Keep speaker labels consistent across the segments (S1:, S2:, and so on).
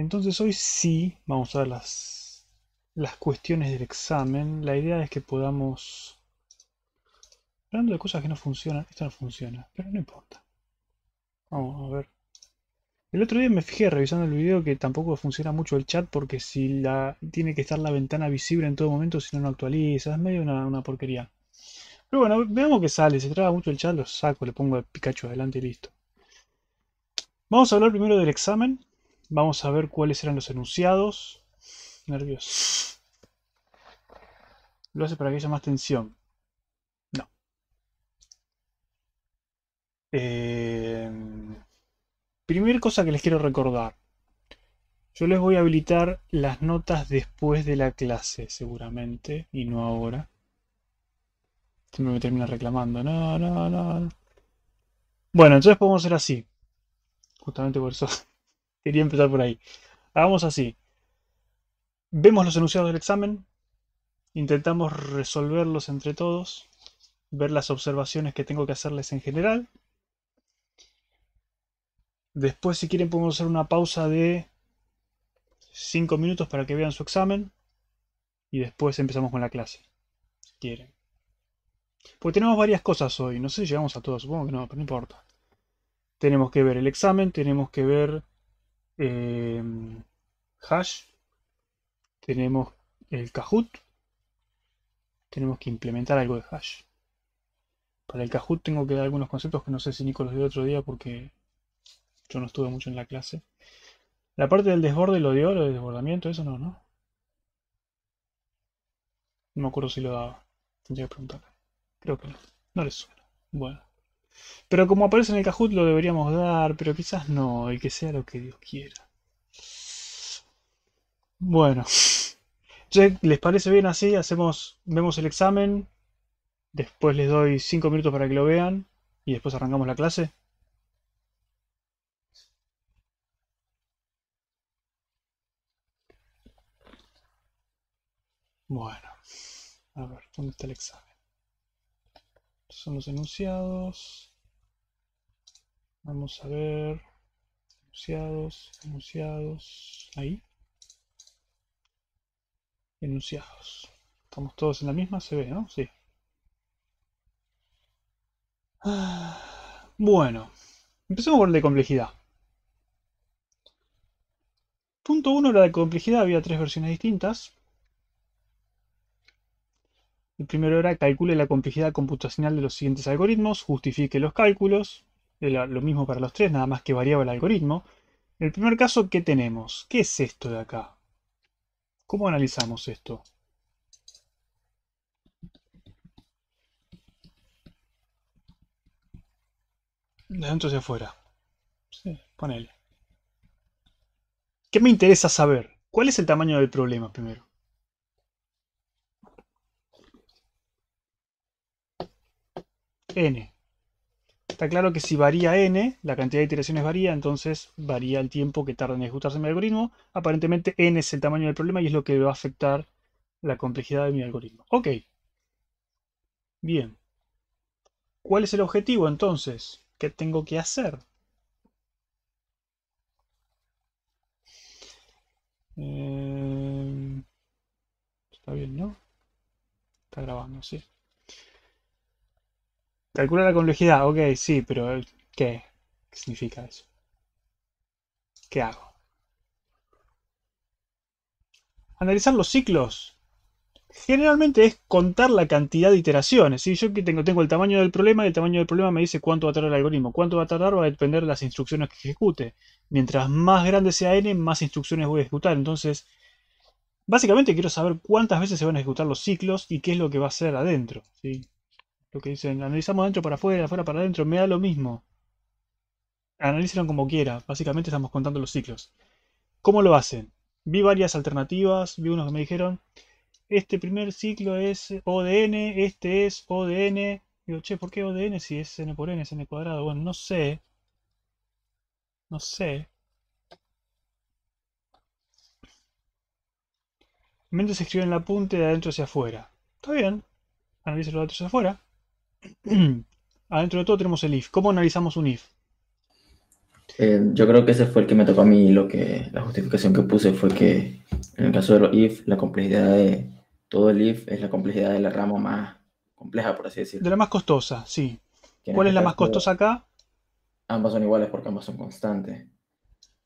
S1: Entonces hoy sí vamos a ver las, las cuestiones del examen. La idea es que podamos... Hablando de cosas que no funcionan, esto no funciona, pero no importa. Vamos a ver. El otro día me fijé revisando el video que tampoco funciona mucho el chat porque si la tiene que estar la ventana visible en todo momento, si no, no actualiza. Es medio una, una porquería. Pero bueno, veamos que sale. Si traba mucho el chat, lo saco, le pongo el Pikachu adelante y listo. Vamos a hablar primero del examen. Vamos a ver cuáles eran los enunciados. Nervios. Lo hace para que haya más tensión. No. Em, Primera cosa que les quiero recordar. Yo les voy a habilitar las notas después de la clase, seguramente, y no ahora. no me termina reclamando. No, no, no. Bueno, entonces podemos hacer así. Justamente por eso Quería empezar por ahí. Hagamos así. Vemos los enunciados del examen, intentamos resolverlos entre todos, ver las observaciones que tengo que hacerles en general. Después, si quieren, podemos hacer una pausa de 5 minutos para que vean su examen. Y después empezamos con la clase, si quieren. Porque tenemos varias cosas hoy. No sé si llegamos a todas, supongo que no, pero no importa. Tenemos que ver el examen, tenemos que ver Em, hash, tenemos el Kahoot, tenemos que implementar algo de Hash. Para el Kahoot tengo que dar algunos conceptos que no sé si Nico los dio otro día porque yo no estuve mucho en la clase. La parte del desborde lo dio, lo desbordamiento, eso no, ¿no? No me acuerdo si lo daba. Tendría que preguntarle. Creo que no. No le suena. Bueno. Pero como aparece en el Kahoot lo deberíamos dar, pero quizás no, y que sea lo que Dios quiera. Bueno. ¿les parece bien así? Hacemos, vemos el examen, después les doy 5 minutos para que lo vean y después arrancamos la clase. Bueno, a ver, ¿dónde está el examen? Son los enunciados. Vamos a ver. Enunciados, enunciados. Ahí. Enunciados. Estamos todos en la misma, se ve, ¿no? Sí. Bueno, empecemos con el de complejidad. Punto 1, la de complejidad, había tres versiones distintas. El primero era calcule la complejidad computacional de los siguientes algoritmos, justifique los cálculos lo mismo para los tres, nada más que variaba el algoritmo. En El primer caso ¿qué tenemos, ¿qué es esto de acá? ¿Cómo analizamos esto? De adentro hacia afuera. Sí, ponele. ¿Qué me interesa saber? ¿Cuál es el tamaño del problema primero? N está claro que si varía n, la cantidad de iteraciones varía, entonces varía el tiempo que tarda en ejecutarse mi algoritmo. Aparentemente n es el tamaño del problema y es lo que va a afectar la complejidad de mi algoritmo. Ok. Bien. ¿Cuál es el objetivo entonces? ¿Qué tengo que hacer? Eh, está bien, ¿no? Está grabando, sí. Calcular la complejidad, ok, sí, pero ¿qué? ¿Qué significa eso? ¿Qué hago? Analizar los ciclos. Generalmente es contar la cantidad de iteraciones. Si yo que tengo, tengo el tamaño del problema y el tamaño del problema me dice cuánto va a tardar el algoritmo. Cuánto va a tardar va a depender de las instrucciones que ejecute. Mientras más grande sea n, más instrucciones voy a ejecutar. Entonces, básicamente quiero saber cuántas veces se van a ejecutar los ciclos y qué es lo que va a hacer adentro. ¿sí? Lo que dicen, analizamos dentro para afuera, afuera para adentro, me da lo mismo. Analícenlo como quiera, básicamente estamos contando los ciclos. ¿Cómo lo hacen? Vi varias alternativas, vi unos que me dijeron, este primer ciclo es ODN, este es ODN. Digo, che, ¿por qué ODN si es n por n, es n cuadrado? Bueno, no sé. No sé. Mientras se escribe en la punta de adentro hacia afuera. Está bien. Analiza los datos hacia afuera. adentro de todo tenemos el if. ¿Cómo analizamos un if? Eh, yo creo que ese fue el que me tocó a mí. Lo que, la justificación que puse fue que en el caso de los if, la complejidad de todo el if es la complejidad de la rama más compleja, por así decirlo. De la más costosa, sí. ¿Cuál es la más costosa acá? Ambas son iguales porque ambas son constantes.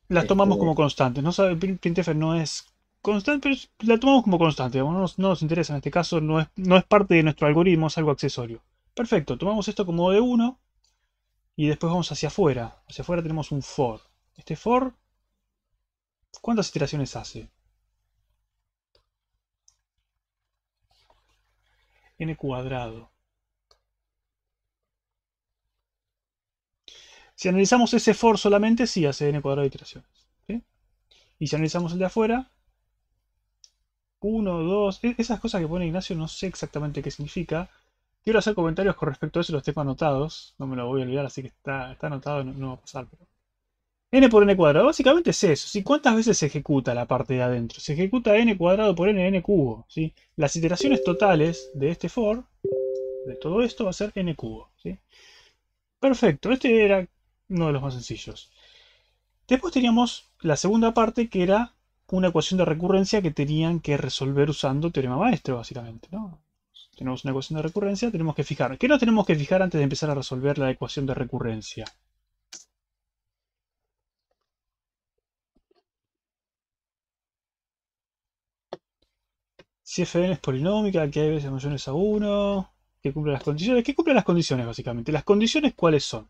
S1: Las este, tomamos como constantes. No sabe, no es constante, pero la tomamos como constante. No nos, interesa en este caso, no es parte de nuestro algoritmo, es algo accesorio. Perfecto, tomamos esto como de 1 y después vamos hacia afuera. Hacia afuera tenemos un for. Este for, ¿cuántas iteraciones hace? n cuadrado. Si analizamos ese for solamente, sí hace n cuadrado de iteraciones. Y si analizamos el de afuera, 1, 2, e-, esas cosas que pone Ignacio no sé exactamente qué significa. Quiero hacer comentarios con respecto a eso, los tengo anotados. No me lo voy a olvidar, así que está, anotado, no, va a pasar. n por n cuadrado, básicamente es eso. ¿Cuántas veces se ejecuta la parte de adentro? Se ejecuta n cuadrado por n, n cubo. Las iteraciones totales de este for, de todo esto, va a ser n cubo. Perfecto, este era uno de los más sencillos. Después teníamos la segunda parte que era una ecuación de recurrencia que tenían que resolver usando teorema maestro, básicamente. ¿no? Tenemos una ecuación de recurrencia, tenemos que fijar. ¿Qué nos tenemos que fijar antes de empezar a resolver la ecuación de recurrencia? Si f(n) es polinómica, que hay veces mayores a 1, que cumple las condiciones. ¿Qué cumple las condiciones, básicamente? ¿Las condiciones cuáles son?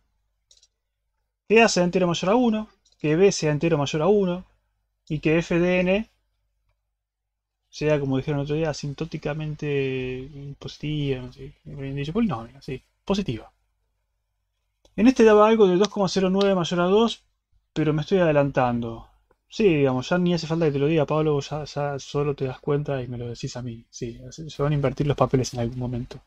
S1: Que A sea entero mayor a 1, que B sea entero mayor a 1, y que f de sea, como dijeron el otro día, asintóticamente positiva, no sé, dicho, pues sí, positiva. En este daba algo de 2,09 mayor a 2, pero me estoy adelantando. Sí, digamos, ya ni hace falta que te lo diga, Pablo, ya, solo te das cuenta y me lo decís a mí. Sí, se van a invertir los papeles en algún momento.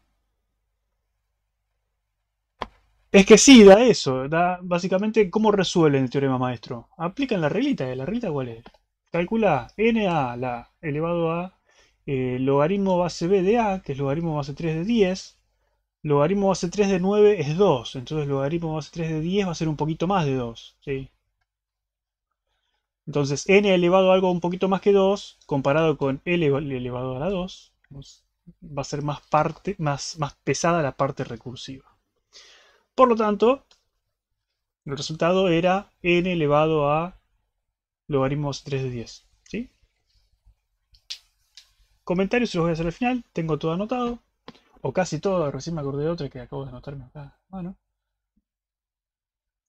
S1: Es que sí, da eso, da básicamente cómo resuelven el teorema maestro. Aplican la reglita, ¿eh? ¿la reglita cuál es? calcula NA, la elevado a eh, logaritmo base B de A, que es logaritmo base 3 de 10. Logaritmo base 3 de 9 es 2, entonces logaritmo base 3 de 10 va a ser un poquito más de 2. Entonces n elevado a algo un poquito más que 2, comparado con l elevado a la 2, va a ser más, parte, más, más pesada la parte recursiva. Por lo tanto, el resultado era n elevado a logaritmos 3 de 10. ¿sí? Comentarios se los voy a hacer al final. Tengo todo anotado. O casi todo. Recién me acordé de otra que acabo de anotarme acá.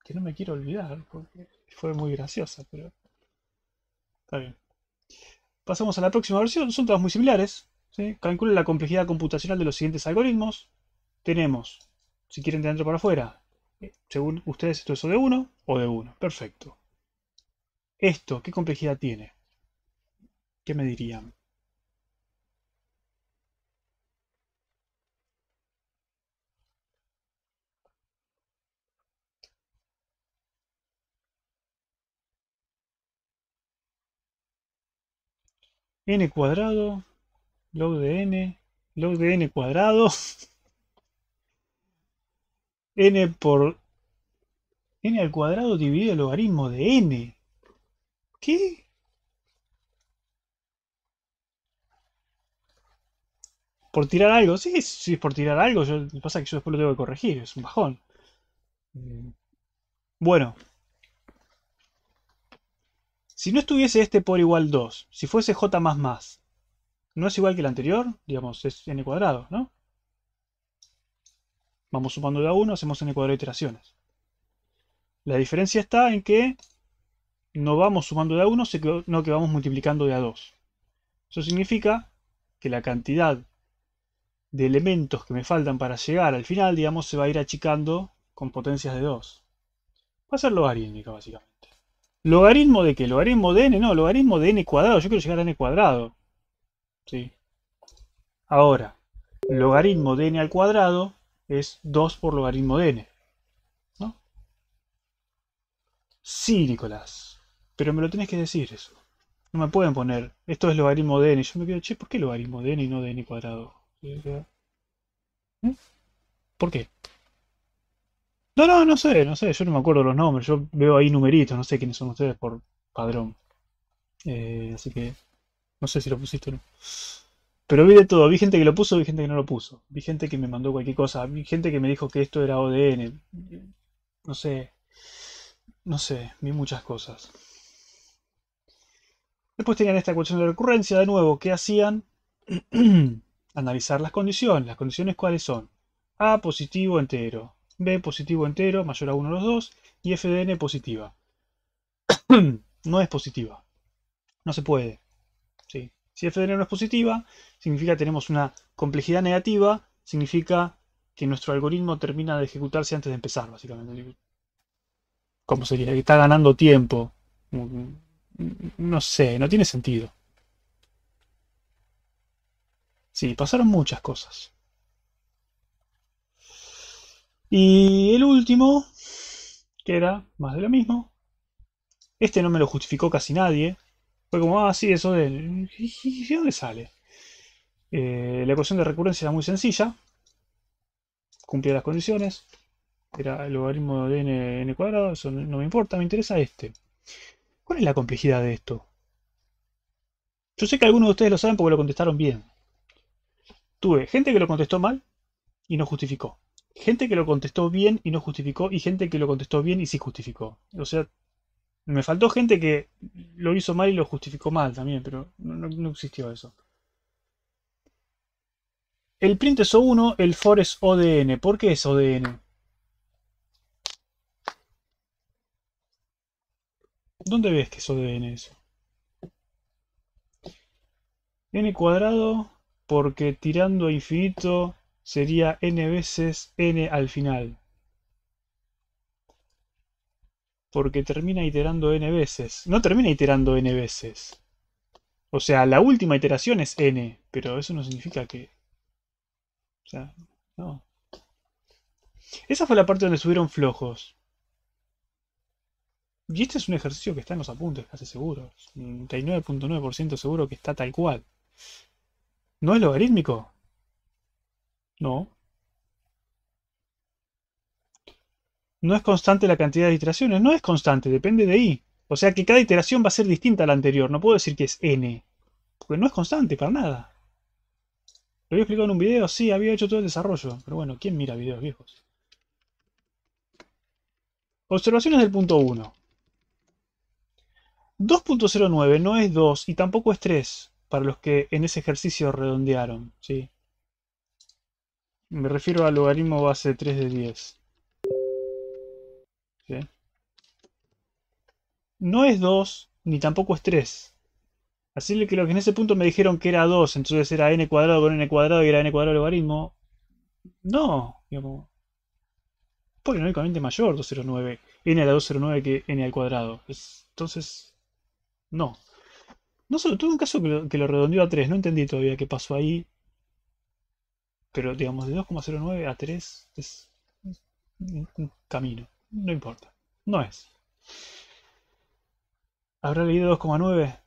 S1: Que no me quiero olvidar porque fue muy graciosa, pero... Está bien. Pasamos a la próxima versión. Son todas muy similares. ¿sí? Calculen la complejidad computacional de los siguientes algoritmos. Tenemos, si quieren de adentro para afuera, eh, según ustedes esto es o de 1 o de 1. Perfecto. ¿Esto qué complejidad tiene? ¿Qué me dirían? n cuadrado, log de n, log de n cuadrado, n por n al cuadrado dividido el logaritmo de n. ¿Qué? por tirar algo. Sí, sí, por tirar algo. Yo, pasa que yo después lo tengo que corregir, es un bajón. Mm. Bueno. Si no estuviese este por igual 2, si fuese j más más, ¿no es igual que el anterior? Digamos, es n cuadrado, ¿no? Vamos sumando de a 1, hacemos n cuadrado de iteraciones. La diferencia está en que no vamos sumando de a 1, sino que vamos multiplicando de a 2. Eso significa que la cantidad de elementos que me faltan para llegar al final, digamos, se va a ir achicando con potencias de 2. Va a ser logarítmica, básicamente. ¿Logaritmo de qué? ¿Logaritmo de n? No, logaritmo de n cuadrado. Yo quiero llegar a n cuadrado. ¿Sí? Ahora, logaritmo de n al cuadrado es 2 por logaritmo de n. ¿No? Sí, Nicolás. Pero me lo tenés que decir eso. No me pueden poner, esto es logaritmo de n. Yo me quedo, che, ¿por qué logaritmo de n y no de n cuadrado? ¿Por qué? No, no, no sé, no sé, yo no me acuerdo los nombres, yo veo ahí numeritos, no sé quiénes son ustedes por padrón. Eh, así que no sé si lo pusiste o no. Pero vi de todo, vi gente que lo puso, vi gente que no lo puso, vi gente que me mandó cualquier cosa, vi gente que me dijo que esto era ODN, no sé, no sé, vi muchas cosas. Después tenían esta ecuación de recurrencia, de nuevo, ¿qué hacían? Analizar las condiciones. ¿Las condiciones cuáles son? A positivo entero, B positivo entero, mayor a 1 los dos, y F de N positiva. no es positiva. No se puede. Si F de N no es positiva, significa que tenemos una complejidad negativa, significa que nuestro algoritmo termina de ejecutarse antes de empezar, básicamente. Como sería que está ganando tiempo. Mm, mm. No sé, no tiene sentido. Sí, pasaron muchas cosas. Y el último, que era más de lo mismo. Este no me lo justificó casi nadie. Fue como, ah, sí, eso de... ¿De dónde sale? Eh, la ecuación de recurrencia era muy sencilla. Cumplía las condiciones. Era el logaritmo de n, n cuadrado. Eso no me importa, me interesa este. ¿Cuál es la complejidad de esto? Yo sé que algunos de ustedes lo saben porque lo contestaron bien. Tuve gente que lo contestó mal y no justificó. Gente que lo contestó bien y no justificó. Y gente que lo contestó bien y sí justificó. O sea, me faltó gente que lo hizo mal y lo justificó mal también, pero no, existió eso. El print es O1, el for es ODN. ¿Por qué es ODN? ¿Dónde ves que eso N eso? n cuadrado porque tirando a infinito sería n veces n al final. Porque termina iterando n veces. No termina iterando n veces. O sea, la última iteración es n, pero eso no significa que... O sea, no. Esa fue la parte donde subieron flojos. Y este es un ejercicio que está en los apuntes, casi seguro. 99.9% seguro que está tal cual. ¿No es logarítmico? No. No es constante la cantidad de iteraciones. No es constante, depende de i. O sea que cada iteración va a ser distinta a la anterior. No puedo decir que es n. Porque no es constante para nada. Lo había explicado en un video, sí, había hecho todo el desarrollo. Pero bueno, ¿quién mira videos viejos? Observaciones del punto 1. 2.09 no es 2 y tampoco es 3 para los que en ese ejercicio redondearon. ¿sí? Me refiero al logaritmo base 3 de 10. No es 2 ni tampoco es 3. Así que lo que en ese punto me dijeron que era 2, entonces era n cuadrado con n cuadrado y era n cuadrado logaritmo. No, digamos. Polinómicamente mayor 209. n a la 209 que n al cuadrado. entonces, no. No solo, tuve un caso que lo, redondeó a 3, no entendí todavía qué pasó ahí. Pero digamos, de 2,09 a 3 es un camino. No importa. No es. ¿Habrá leído 2,9?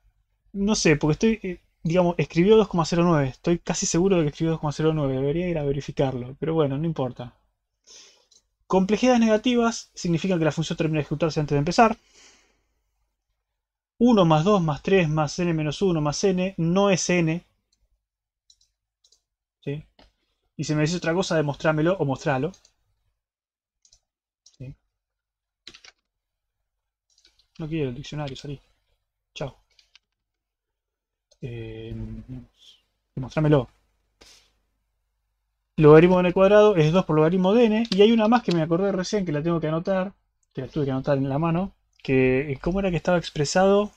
S1: No sé, porque estoy. Eh, digamos, escribió 2,09. Estoy casi seguro de que escribió 2,09. Debería ir a verificarlo. Pero bueno, no importa. Complejidades negativas significan que la función termina de ejecutarse antes de empezar. 1 más 2 más 3 más n menos 1 más n no es n. ¿Sí? Y si me dice otra cosa, demostrámelo o mostralo. No quiero el diccionario, salí. Chao. Eh, Logaritmo de n cuadrado es 2 por logaritmo de n. Y hay una más que me acordé recién que la tengo que anotar. Que la tuve que anotar en la mano que eh, cómo era que estaba expresado.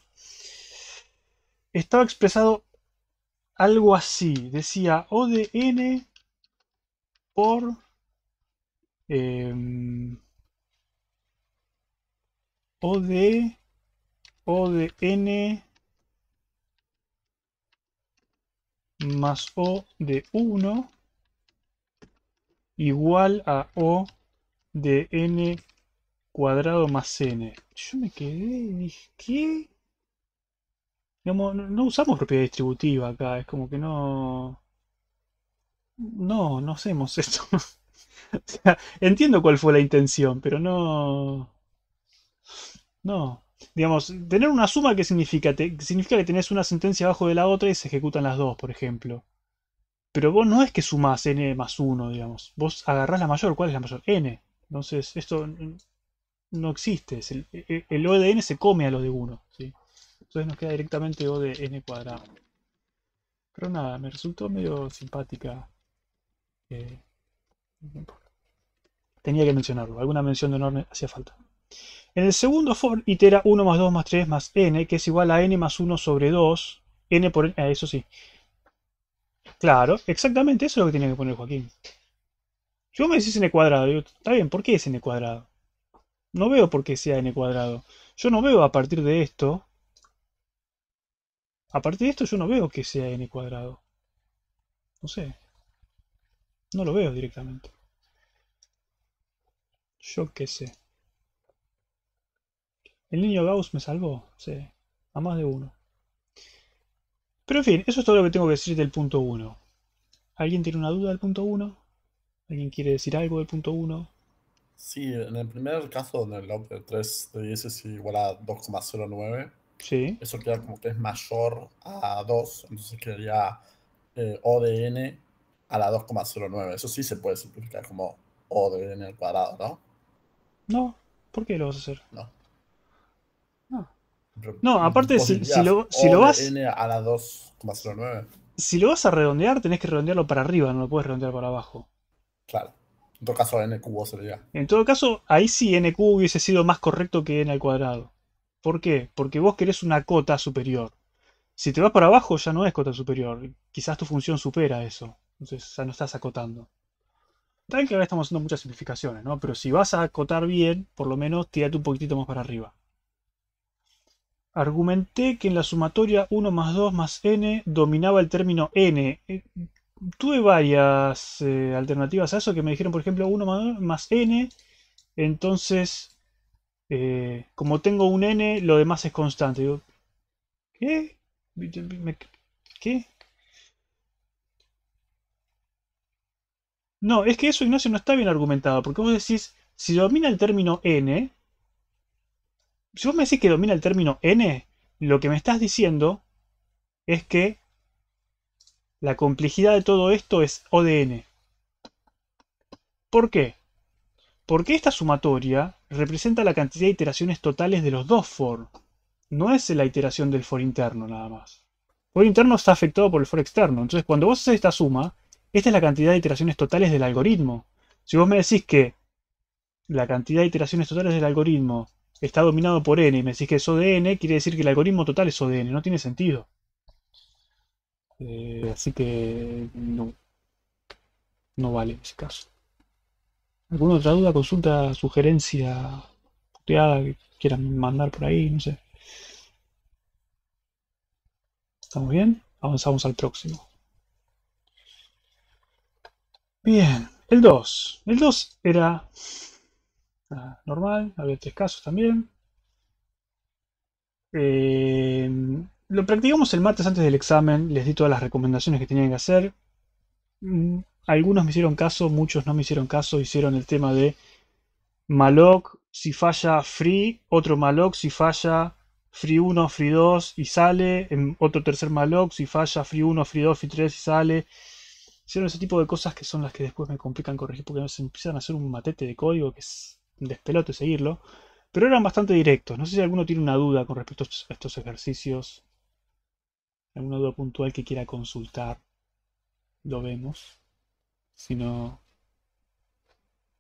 S1: Estaba expresado algo así. Decía O de N por... Em, o de N más O de 1 igual a O de N cuadrado más n. Yo me quedé y ¿qué? no, usamos propiedad distributiva acá, es como que no... No, no hacemos esto. entiendo cuál fue la intención, pero no... No. Digamos, tener una suma que significa, significa que tenés una sentencia abajo de la otra y se ejecutan las dos, por ejemplo. Pero vos no es que sumás n más 1, digamos. Vos agarrás la mayor. ¿Cuál es la mayor? n. Entonces, esto no existe. el, e, e, el, O de n se come a lo de 1. Entonces nos queda directamente O de n cuadrado. Pero nada, me resultó medio simpática. Eh, tenía que mencionarlo. Alguna mención de honor hacía falta. En el segundo for itera 1 más 2 más 3 más n, que es igual a n más 1 sobre 2. n por n, ah, eso sí. Claro, exactamente eso es lo que tenía que poner Joaquín. Yo me decís n cuadrado, está bien, ¿por qué es n cuadrado? No veo por qué sea n cuadrado. Yo no veo a partir de esto. A partir de esto yo no veo que sea n cuadrado. No sé. No lo veo directamente. Yo qué sé. El niño Gauss me salvó. Sí. A más de uno. Pero en fin, eso es todo lo que tengo que decir del punto 1. ¿Alguien tiene una duda del punto 1? ¿Alguien quiere decir algo del punto 1? Sí, en el primer caso donde el log de 3 de 10 es igual a 2,09, sí. eso queda como que es mayor a 2, entonces quedaría eh, O de n a la 2,09. Eso sí se puede simplificar como O de n al cuadrado, ¿no? No, ¿por qué lo vas a hacer? No. Ah. No, aparte si, lo, si o vas... De n a la 2,09. Si lo vas a redondear, tenés que redondearlo para arriba, no lo puedes redondear para abajo. Claro. En todo caso, n cubo sería En todo caso, ahí sí n cubo hubiese sido más correcto que n al cuadrado. ¿Por qué? Porque vos querés una cota superior. Si te vas para abajo ya no es cota superior. Quizás tu función supera eso. Entonces ya no estás acotando. También que ahora estamos haciendo muchas simplificaciones, ¿no? Pero si vas a acotar bien, por lo menos tírate un poquitito más para arriba. Argumenté que en la sumatoria 1 más 2 más n dominaba el término n tuve varias eh, alternativas a eso que me dijeron, por ejemplo, 1 más n. Entonces, eh, como tengo un n, lo demás es constante. ¿qué? ¿Qué? No, es que eso, Ignacio, no está bien argumentado. Porque vos decís, si domina el término n, si vos me decís que domina el término n, lo que me estás diciendo es que la complejidad de todo esto es O ¿Por qué? Porque esta sumatoria representa la cantidad de iteraciones totales de los dos for. No es la iteración del for interno nada más. For interno está afectado por el for externo. Entonces cuando vos haces esta suma, esta es la cantidad de iteraciones totales del algoritmo. Si vos me decís que la cantidad de iteraciones totales del algoritmo está dominado por n y me decís que es O quiere decir que el algoritmo total es O No tiene sentido. Eh, así que no, no vale en ese caso. ¿Alguna otra duda, consulta, sugerencia puteada que quieran mandar por ahí? No sé. ¿Estamos bien? Avanzamos al próximo. Bien, el 2. El 2 era ah, normal, había tres casos también. Eh, lo practicamos el martes antes del examen, les di todas las recomendaciones que tenían que hacer. Mm, algunos me hicieron caso, muchos no me hicieron caso, hicieron el tema de malloc, si falla free, otro malloc, si falla free 1, free 2 y sale, en otro tercer maloc si falla free 1, free 2, free 3 y sale. Hicieron ese tipo de cosas que son las que después me complican corregir porque se empiezan a hacer un matete de código que es despelote seguirlo. Pero eran bastante directos. No sé si alguno tiene una duda con respecto a estos ejercicios alguna duda puntual que quiera consultar, lo vemos. Si no,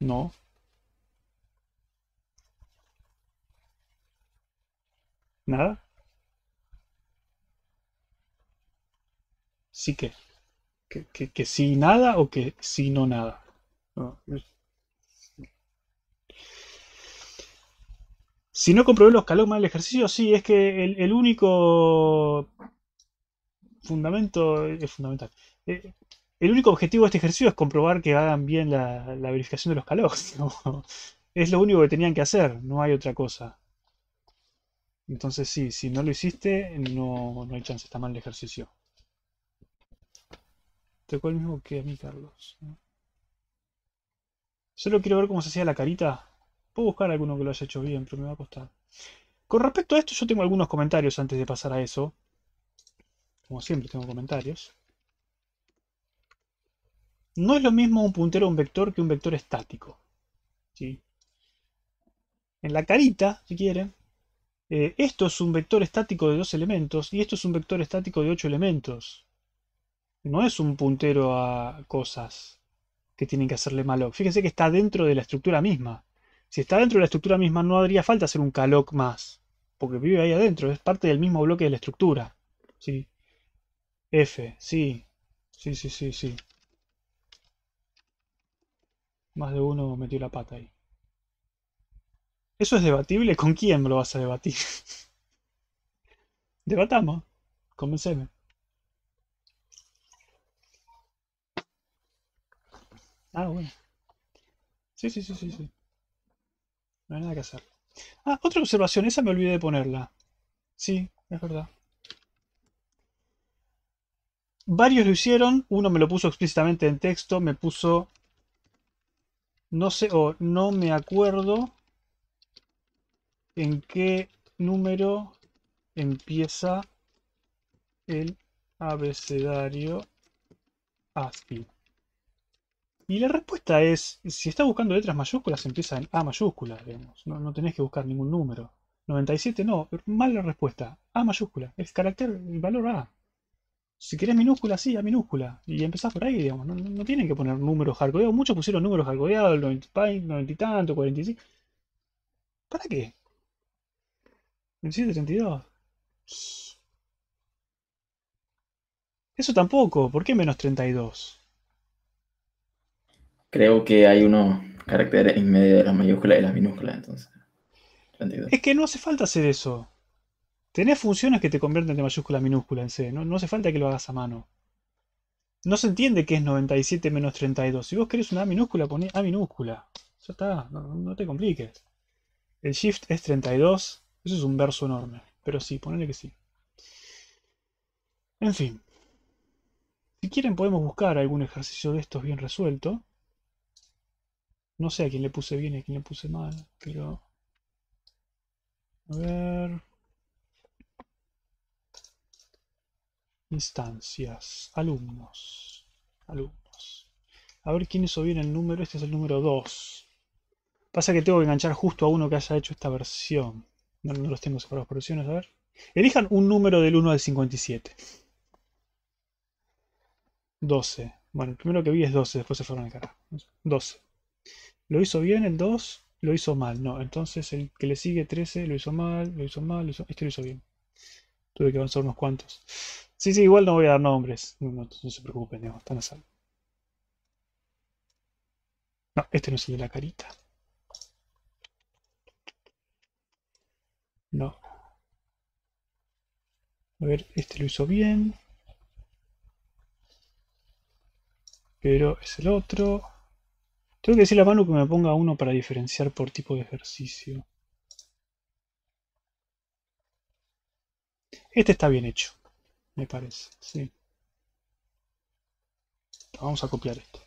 S1: no. ¿Nada? Sí que. Que, sí nada o que sí no nada. Si no comprobé los calomas del ejercicio, sí, es que el único fundamento es fundamental. Eh, el único objetivo de este ejercicio es comprobar que hagan bien la, verificación de los calogs. Es lo único que tenían que hacer, no hay otra cosa. Entonces sí, si no lo hiciste, no, no hay chance, está mal el ejercicio. Tocó el mismo que a mí, Carlos. Solo quiero ver cómo se hacía la carita. Puedo buscar alguno que lo haya hecho bien, pero me va a costar. Con respecto a esto, yo tengo algunos comentarios antes de pasar a eso. Como siempre tengo comentarios. No es lo mismo un puntero a un vector que un vector estático. ¿sí? En la carita, si quieren, eh, esto es un vector estático de dos elementos y esto es un vector estático de ocho elementos. No es un puntero a cosas que tienen que hacerle malloc. Fíjense que está dentro de la estructura misma. Si está dentro de la estructura misma no habría falta hacer un calloc más. Porque vive ahí adentro, es parte del mismo bloque de la estructura. ¿sí? F, sí. Sí, sí, sí, sí. Más de uno metió la pata ahí. ¿Eso es debatible? ¿Con quién lo vas a debatir? Debatamos. Convenceme. Ah, bueno. Sí, sí, sí, sí, sí. No hay nada que hacer. Ah, otra observación, esa me olvidé de ponerla. Sí, es verdad. Varios lo hicieron, uno me lo puso explícitamente en texto, me puso... No sé, o no me acuerdo en qué número empieza el abecedario ASCII. Y la respuesta es, si está buscando letras mayúsculas, empieza en A mayúscula, digamos. No, no tenés que buscar ningún número. 97 no, mala la respuesta. A mayúscula, es carácter, el valor A si querés minúscula, sí, a minúscula. Y empezás por ahí, digamos. No, tienen que poner números hardcodeados. Muchos pusieron números hardcodeados, 90, 90 y tanto, 45. ¿Para qué? 27, 32. Eso tampoco. ¿Por qué menos 32? Creo que hay unos caracteres en medio de las mayúsculas y las minúsculas, entonces. Es que no hace falta hacer eso. Tenés funciones que te convierten de mayúscula a minúscula en C, no, hace falta que lo hagas a mano. No se entiende que es 97 menos 32. Si vos querés una A minúscula, poné A minúscula. Ya está, no, te compliques. El shift es 32. Eso es un verso enorme. Pero sí, ponele que sí. En fin. Si quieren podemos buscar algún ejercicio de estos bien resuelto. No sé a quién le puse bien y a quién le puse mal, pero... A ver... Instancias. Alumnos. Alumnos. A ver quién hizo bien el número. Este es el número 2. Pasa que tengo que enganchar justo a uno que haya hecho esta versión. No, los tengo separados por versiones. A ver. Elijan un número del 1 al 57. 12. Bueno, el primero que vi es 12, después se fueron al carajo. 12. ¿Lo hizo bien el 2? Lo hizo mal. No, entonces el que le sigue 13 lo hizo mal, lo hizo mal, este lo hizo bien. Tuve que avanzar unos cuantos. Sí, sí, igual no voy a dar nombres. No, se preocupen, digamos, están a salvo. No, este no es la carita. No. A ver, este lo hizo bien. Pero es el otro. Tengo que decirle a mano que me ponga uno para diferenciar por tipo de ejercicio. Este está bien hecho, me parece. Sí. Vamos a copiar esto.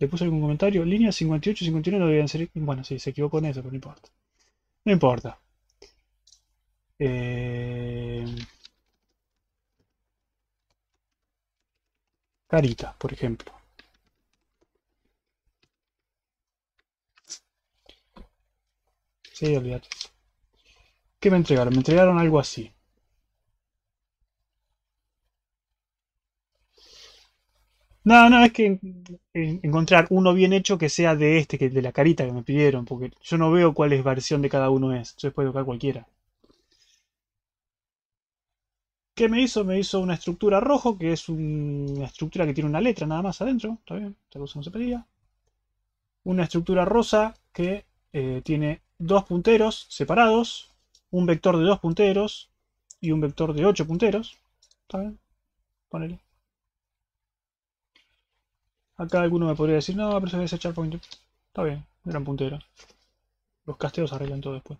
S1: Le puse algún comentario. Línea 58 y 59 no deberían ser... Bueno, sí, se equivocó en eso, pero no importa. No importa. Eh, Carita, por ejemplo. Sí, olvídate. ¿Qué me entregaron? Me entregaron algo así. No, no, es que encontrar uno bien hecho que sea de este, que de la carita que me pidieron, porque yo no veo cuál es versión de cada uno es. Entonces puedo tocar cualquiera. ¿Qué me hizo? Me hizo una estructura rojo, que es una estructura que tiene una letra nada más adentro. Está bien, tal cosa no se pedía. Una estructura rosa que eh, tiene dos punteros separados un vector de dos punteros y un vector de ocho punteros. ¿Está bien? Ponele. Acá alguno me podría decir, no, pero se ve ese charpoint. Está bien, gran puntero. Los casteos arreglan todo después.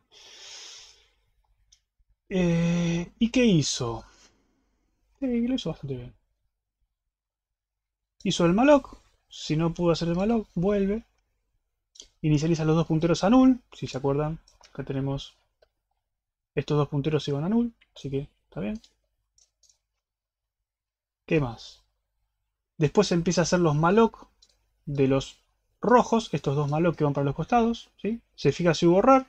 S1: Eh, ¿Y qué hizo? Eh, lo hizo bastante bien. Hizo el malloc. Si no pudo hacer el malloc, vuelve. Inicializa los dos punteros a null. Si se acuerdan, acá tenemos estos dos punteros se van a null, así que está bien. ¿Qué más? Después empieza a hacer los malloc de los rojos, estos dos malloc que van para los costados. ¿sí? Se fija si hubo error,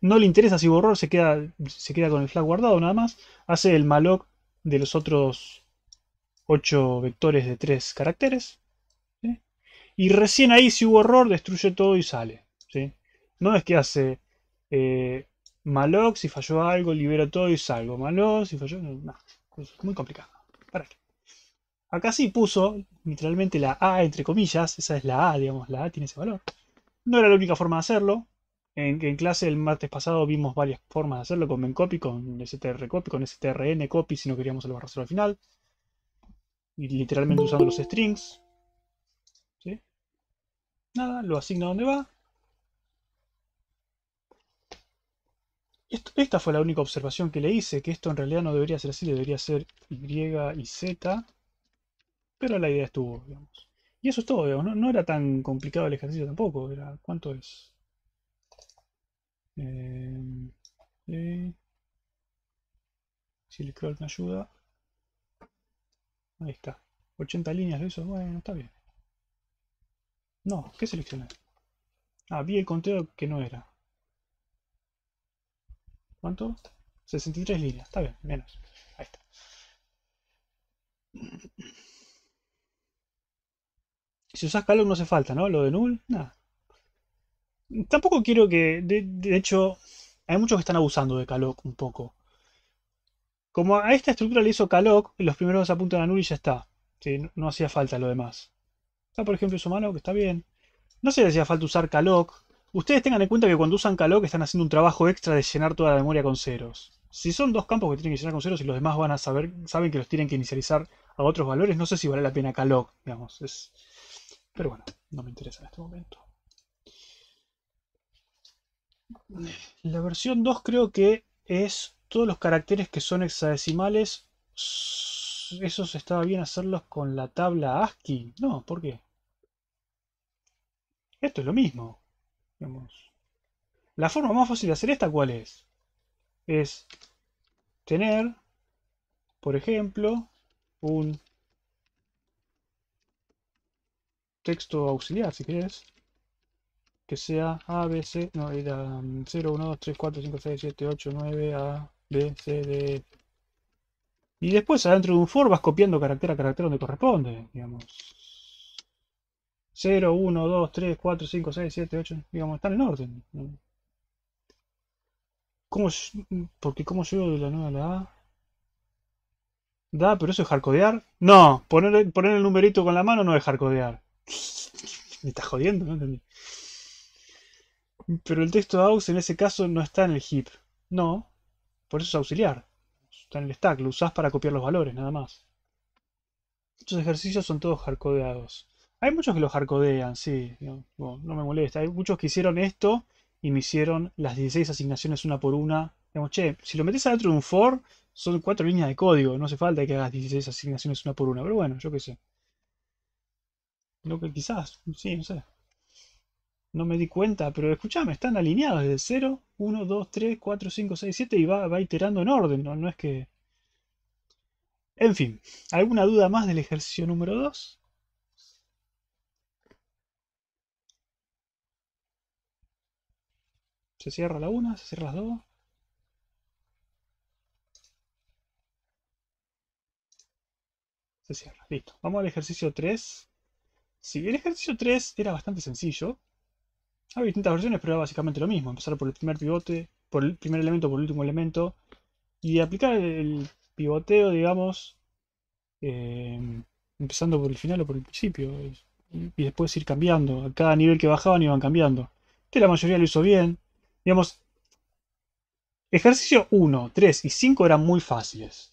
S1: no le interesa si hubo error, se queda, se queda con el flag guardado nada más. Hace el malloc de los otros 8 vectores de 3 caracteres. Y recién ahí si hubo error, destruye todo y sale. ¿sí? No es que hace eh, Malox, si falló algo, libera todo y salgo. Malox, si falló. No, es muy complicado. ¿Para Acá sí puso literalmente la A entre comillas. Esa es la A, digamos, la A tiene ese valor. No era la única forma de hacerlo. En, clase el martes pasado vimos varias formas de hacerlo con mencopy, con strcopy, con strn copy si no queríamos el barra al final. Y literalmente usando los strings. Nada, lo asigna donde va esta fue la única observación que le hice, que esto en realidad no debería ser así, debería ser Y y Z. Pero la idea estuvo, digamos. Y eso es todo, digamos. No, era tan complicado el ejercicio tampoco. Era, ¿Cuánto es? Eh, eh, si el scroll me ayuda. Ahí está. 80 líneas de eso. Bueno, está bien. No, ¿qué seleccioné? Ah, vi el conteo que no era. ¿Cuánto? 63 líneas, está bien, menos. Ahí está. Si usas calor no hace falta, ¿no? Lo de null, nada. Tampoco quiero que. De, hecho, hay muchos que están abusando de Caloc un poco. Como a esta estructura le hizo Caloc, los primeros apuntan a null y ya está. Sí, no, hacía falta lo demás. Está, por ejemplo, su mano, que está bien. No sé si hacía falta usar Caloc, Ustedes tengan en cuenta que cuando usan calor están haciendo un trabajo extra de llenar toda la memoria con ceros. Si son dos campos que tienen que llenar con ceros y los demás van a saber, saben que los tienen que inicializar a otros valores, no sé si vale la pena calog, digamos. Pero bueno, no me interesa en este momento. La versión 2 creo que es todos los caracteres que son hexadecimales. Esos estaba bien hacerlos con la tabla ASCII. No, ¿por qué? Esto es lo mismo. La forma más fácil de hacer esta, ¿cuál es? Es tener, por ejemplo, un texto auxiliar, si querés, que sea A, B, C, no, era 0, 1, 2, 3, 4, 5, 6, 7, 8, 9, A, B, C, D, e. Y después adentro de un for vas copiando carácter a carácter donde corresponde, digamos. 0, 1, 2, 3, 4, 5, 6, 7, 8, digamos, están en orden. ¿Cómo, porque cómo llego de la 9 a la A? Da, pero eso es hardcodear. No, poner, poner el numerito con la mano no es hardcodear. Me estás jodiendo, no entendí. Pero el texto aux en ese caso no está en el heap. No, por eso es auxiliar. Está en el stack, lo usás para copiar los valores, nada más. Estos ejercicios son todos hardcodeados. Hay muchos que los hardcodean, sí. No, me molesta. Hay muchos que hicieron esto y me hicieron las 16 asignaciones una por una. Digamos, che, si lo metes adentro de un for, son cuatro líneas de código. No hace falta que hagas 16 asignaciones una por una. Pero bueno, yo qué sé. No, que quizás, sí, no sé. No me di cuenta, pero escuchame, están alineados desde 0, 1, 2, 3, 4, 5, 6, 7 y va, iterando en orden, no es que... En fin, ¿alguna duda más del ejercicio número 2? Se cierra la una, se cierra las dos. Se cierra, listo. Vamos al ejercicio 3. Si sí, el ejercicio 3 era bastante sencillo, había distintas versiones, pero era básicamente lo mismo. Empezar por el primer pivote, por el primer elemento, por el último elemento, y aplicar el pivoteo, digamos, em, empezando por el final o por el principio, y, después ir cambiando. A cada nivel que bajaban iban cambiando. Que la mayoría lo hizo bien, Digamos, ejercicio 1, 3 y 5 eran muy fáciles.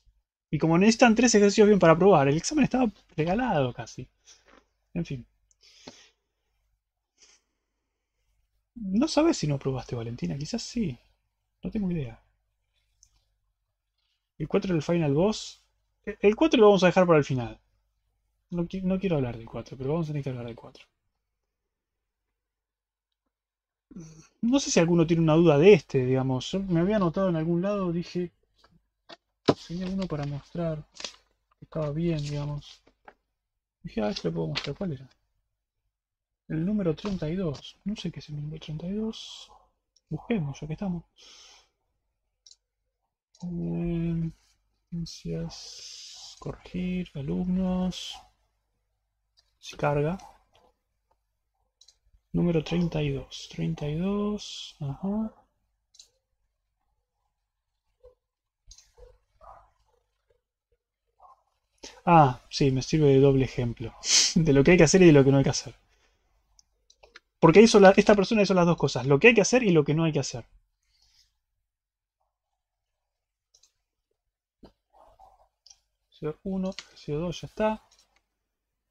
S1: Y como necesitan tres ejercicios bien para probar, el examen estaba regalado casi. En fin. No sabes si no probaste, Valentina. Quizás sí. No tengo idea. El 4 del Final Boss. El 4 lo vamos a dejar para el final. No, no quiero hablar del 4, pero vamos a tener que hablar del 4. No sé si alguno tiene una duda de este, digamos. me había anotado en algún lado, dije. Tenía uno para mostrar. estaba bien, digamos. Dije, ah, este le puedo mostrar. ¿Cuál era? El número 32. No sé qué es el número 32. Busquemos, ya que estamos. Eh, corregir, alumnos. Si carga. Número 32. 32. Ajá. Ah, sí, me sirve de doble ejemplo. De lo que hay que hacer y de lo que no hay que hacer. Porque hizo esta persona hizo las dos cosas. Lo que hay que hacer y lo que no hay que hacer. Ejercicio 1, ejercicio 2 ya está.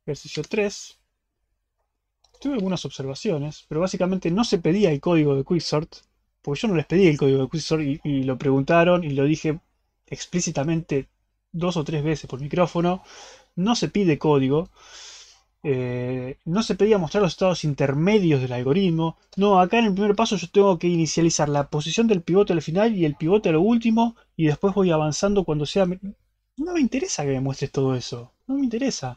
S1: Ejercicio 3 tuve algunas observaciones, pero básicamente no se pedía el código de Quicksort, porque yo no les pedí el código de Quicksort y, lo preguntaron y lo dije explícitamente dos o tres veces por micrófono. No se pide código. Eh, no se pedía mostrar los estados intermedios del algoritmo. No, acá en el primer paso yo tengo que inicializar la posición del pivote al final y el pivote a lo último y después voy avanzando cuando sea... No me interesa que me muestres todo eso. No me interesa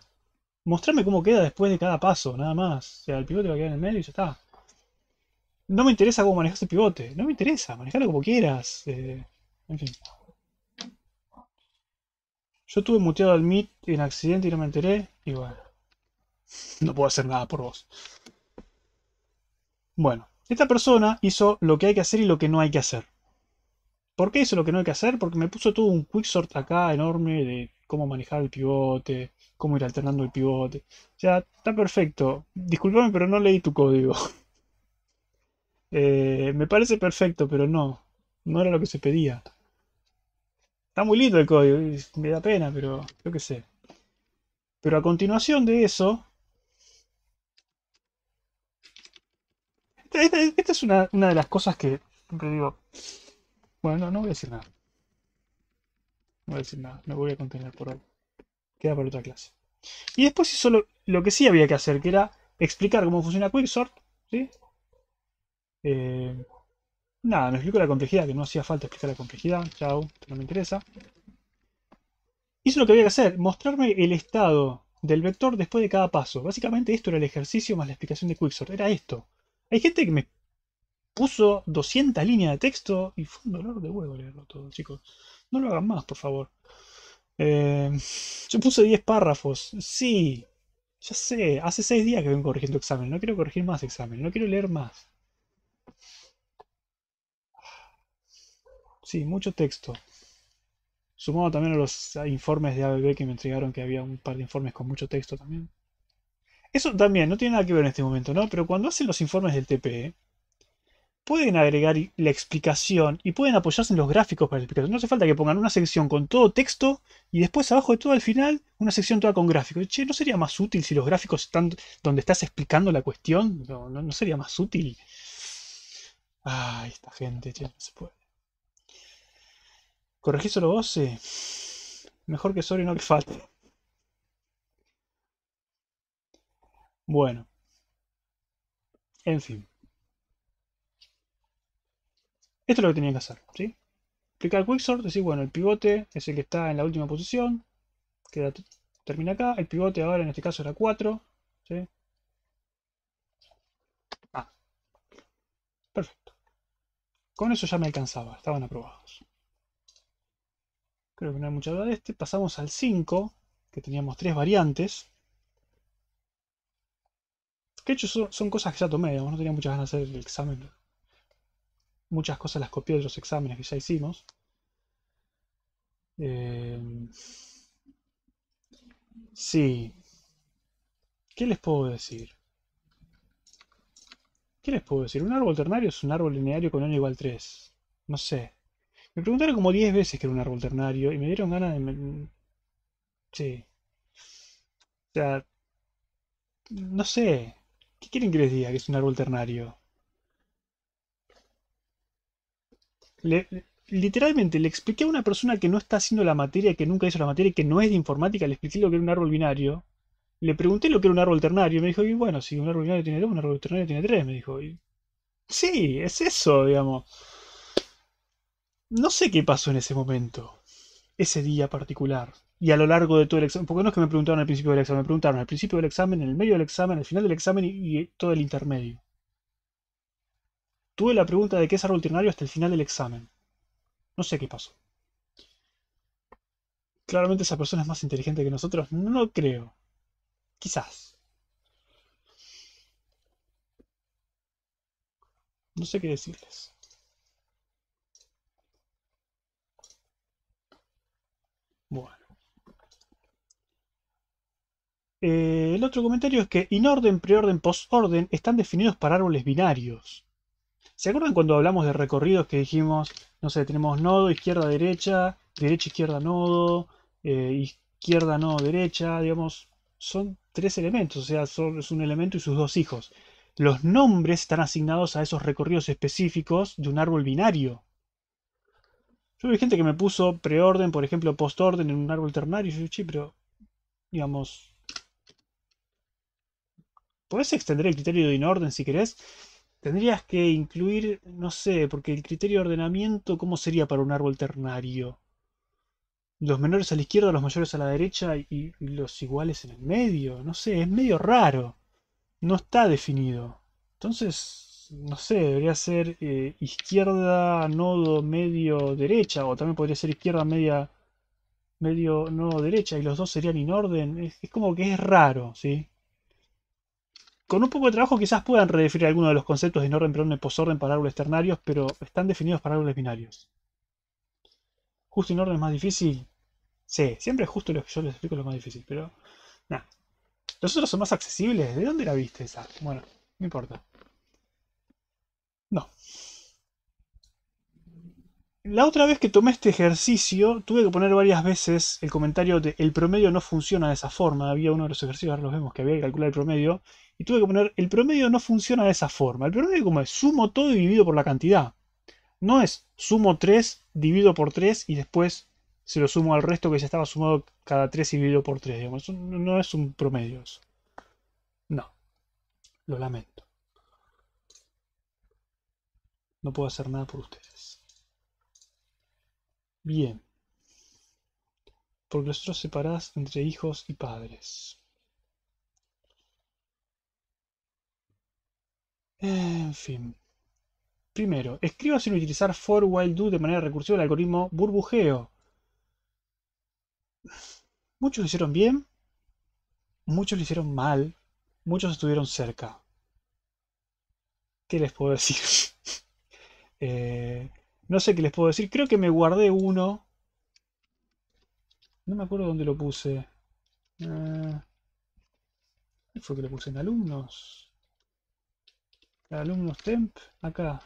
S1: mostrame cómo queda después de cada paso, nada más. O sea, el pivote va a quedar en el medio y ya está. No me interesa cómo manejas el pivote, no me interesa, manejalo como quieras. Eh, en fin. Yo tuve muteado al MIT en accidente y no me enteré, y bueno. No puedo hacer nada por vos. Bueno, esta persona hizo lo que hay que hacer y lo que no hay que hacer. ¿Por qué es lo que no hay que hacer? Porque me puso todo un quicksort acá enorme de cómo manejar el pivote, cómo ir alternando el pivote. O sea, está perfecto. Disculpame, pero no leí tu código. Eh, me parece perfecto, pero no. No era lo que se pedía. Está muy lindo el código, me da pena, pero yo qué sé. Pero a continuación de eso... Esta, es una, una de las cosas que siempre digo bueno, no, voy a decir nada. No voy a decir nada, me voy a contener por hoy. Queda para otra clase. Y después hizo lo, que sí había que hacer, que era explicar cómo funciona Quicksort. ¿sí? Eh, nada, me explico la complejidad, que no hacía falta explicar la complejidad. Chao, no me interesa. Hizo lo que había que hacer, mostrarme el estado del vector después de cada paso. Básicamente esto era el ejercicio más la explicación de Quicksort. Era esto. Hay gente que me puso 200 líneas de texto y fue un dolor de huevo leerlo todo, chicos. No lo hagan más, por favor. Eh, yo puse 10 párrafos. Sí, ya sé, hace 6 días que vengo corrigiendo examen. No quiero corregir más examen, no quiero leer más. Sí, mucho texto. Sumado también a los informes de ABB que me entregaron, que había un par de informes con mucho texto también. Eso también, no tiene nada que ver en este momento, ¿no? Pero cuando hacen los informes del TPE pueden agregar la explicación y pueden apoyarse en los gráficos para la explicación. No hace falta que pongan una sección con todo texto y después abajo de todo al final una sección toda con gráficos. Che, ¿no sería más útil si los gráficos están donde estás explicando la cuestión? No, sería más útil. Ay, esta gente, che, no se puede. Corregí solo vos, Mejor que sobre no que falte. Bueno. En fin. Esto es lo que tenía que hacer, ¿sí? Aplicar quicksort, decir, bueno, el pivote es el que está en la última posición, que termina acá, el pivote ahora en este caso era 4, Ah, perfecto. Con eso ya me alcanzaba, estaban aprobados. Creo que no hay mucha duda de este. Pasamos al 5, que teníamos tres variantes. Que de hecho son, cosas que ya tomé, no tenía muchas ganas de hacer el examen muchas cosas las copié de los exámenes que ya hicimos. Eh, sí. ¿Qué les puedo decir? ¿Qué les puedo decir? Un árbol ternario es un árbol lineario con n igual 3. No sé. Me preguntaron como 10 veces que era un árbol ternario y me dieron ganas de... Sí. O sea... No sé. ¿Qué quieren que les diga que es un árbol ternario? literalmente le expliqué a una persona que no está haciendo la materia, que nunca hizo la materia, que no es de informática, le expliqué lo que era un árbol binario. Le pregunté lo que era un árbol ternario. Me dijo, y bueno, si un árbol binario tiene dos, un árbol ternario tiene tres. Me dijo, y, sí, es eso, digamos. No sé qué pasó en ese momento, ese día particular. Y a lo largo de todo el examen, porque no es que me preguntaron al principio del examen, me preguntaron al principio del examen, en el medio del examen, al final del examen y todo el intermedio. Tuve la pregunta de qué es árbol ternario hasta el final del examen. No sé qué pasó. Claramente esa persona es más inteligente que nosotros. No creo. Quizás. No sé qué decirles. Bueno. Eh, el otro comentario es que inorden, preorden, postorden están definidos para árboles binarios. ¿Se acuerdan cuando hablamos de recorridos que dijimos, no sé, tenemos nodo, izquierda, derecha, derecha, izquierda, nodo, eh, izquierda, nodo, derecha, digamos, son tres elementos, o sea, es un elemento y sus dos hijos. Los nombres están asignados a esos recorridos específicos de un árbol binario. Yo vi gente que me puso preorden, por ejemplo, postorden en un árbol ternario, yo dije, pero, digamos, Podés extender el criterio de inorden si querés, Tendrías que incluir, no sé, porque el criterio de ordenamiento, ¿cómo sería para un árbol ternario? Los menores a la izquierda, los mayores a la derecha y, los iguales en el medio. No sé, es medio raro. No está definido. Entonces, no sé, debería ser eh, izquierda, nodo, medio, derecha. O también podría ser izquierda, media, medio, nodo, derecha. Y los dos serían en orden. es como que es raro, ¿sí? con un poco de trabajo quizás puedan redefinir algunos de los conceptos de inorden, en posorden para árboles ternarios, pero están definidos para árboles binarios. ¿Justo en es más difícil? Sí, siempre es justo lo que yo les explico lo más difícil, pero nada. ¿Los otros son más accesibles? ¿De dónde la viste esa? Bueno, no importa. No. La otra vez que tomé este ejercicio, tuve que poner varias veces el comentario de el promedio no funciona de esa forma. Había uno de los ejercicios, ahora los vemos, que había que calcular el promedio y tuve que poner, el promedio no funciona de esa forma. El promedio como es sumo todo dividido por la cantidad. No es sumo 3, divido por 3 y después se lo sumo al resto que ya estaba sumado cada 3 y dividido por 3. No es un promedio eso. No. Lo lamento. No puedo hacer nada por ustedes. Bien. Porque nosotros separás entre hijos y padres. En fin. Primero, escriba sin utilizar for while do de manera recursiva el algoritmo burbujeo. Muchos lo hicieron bien, muchos lo hicieron mal, muchos estuvieron cerca. ¿Qué les puedo decir? Eh, no sé qué les puedo decir. Creo que me guardé uno. No me acuerdo dónde lo puse. Eh, ¿Fue que lo puse en alumnos? alumnos temp, acá.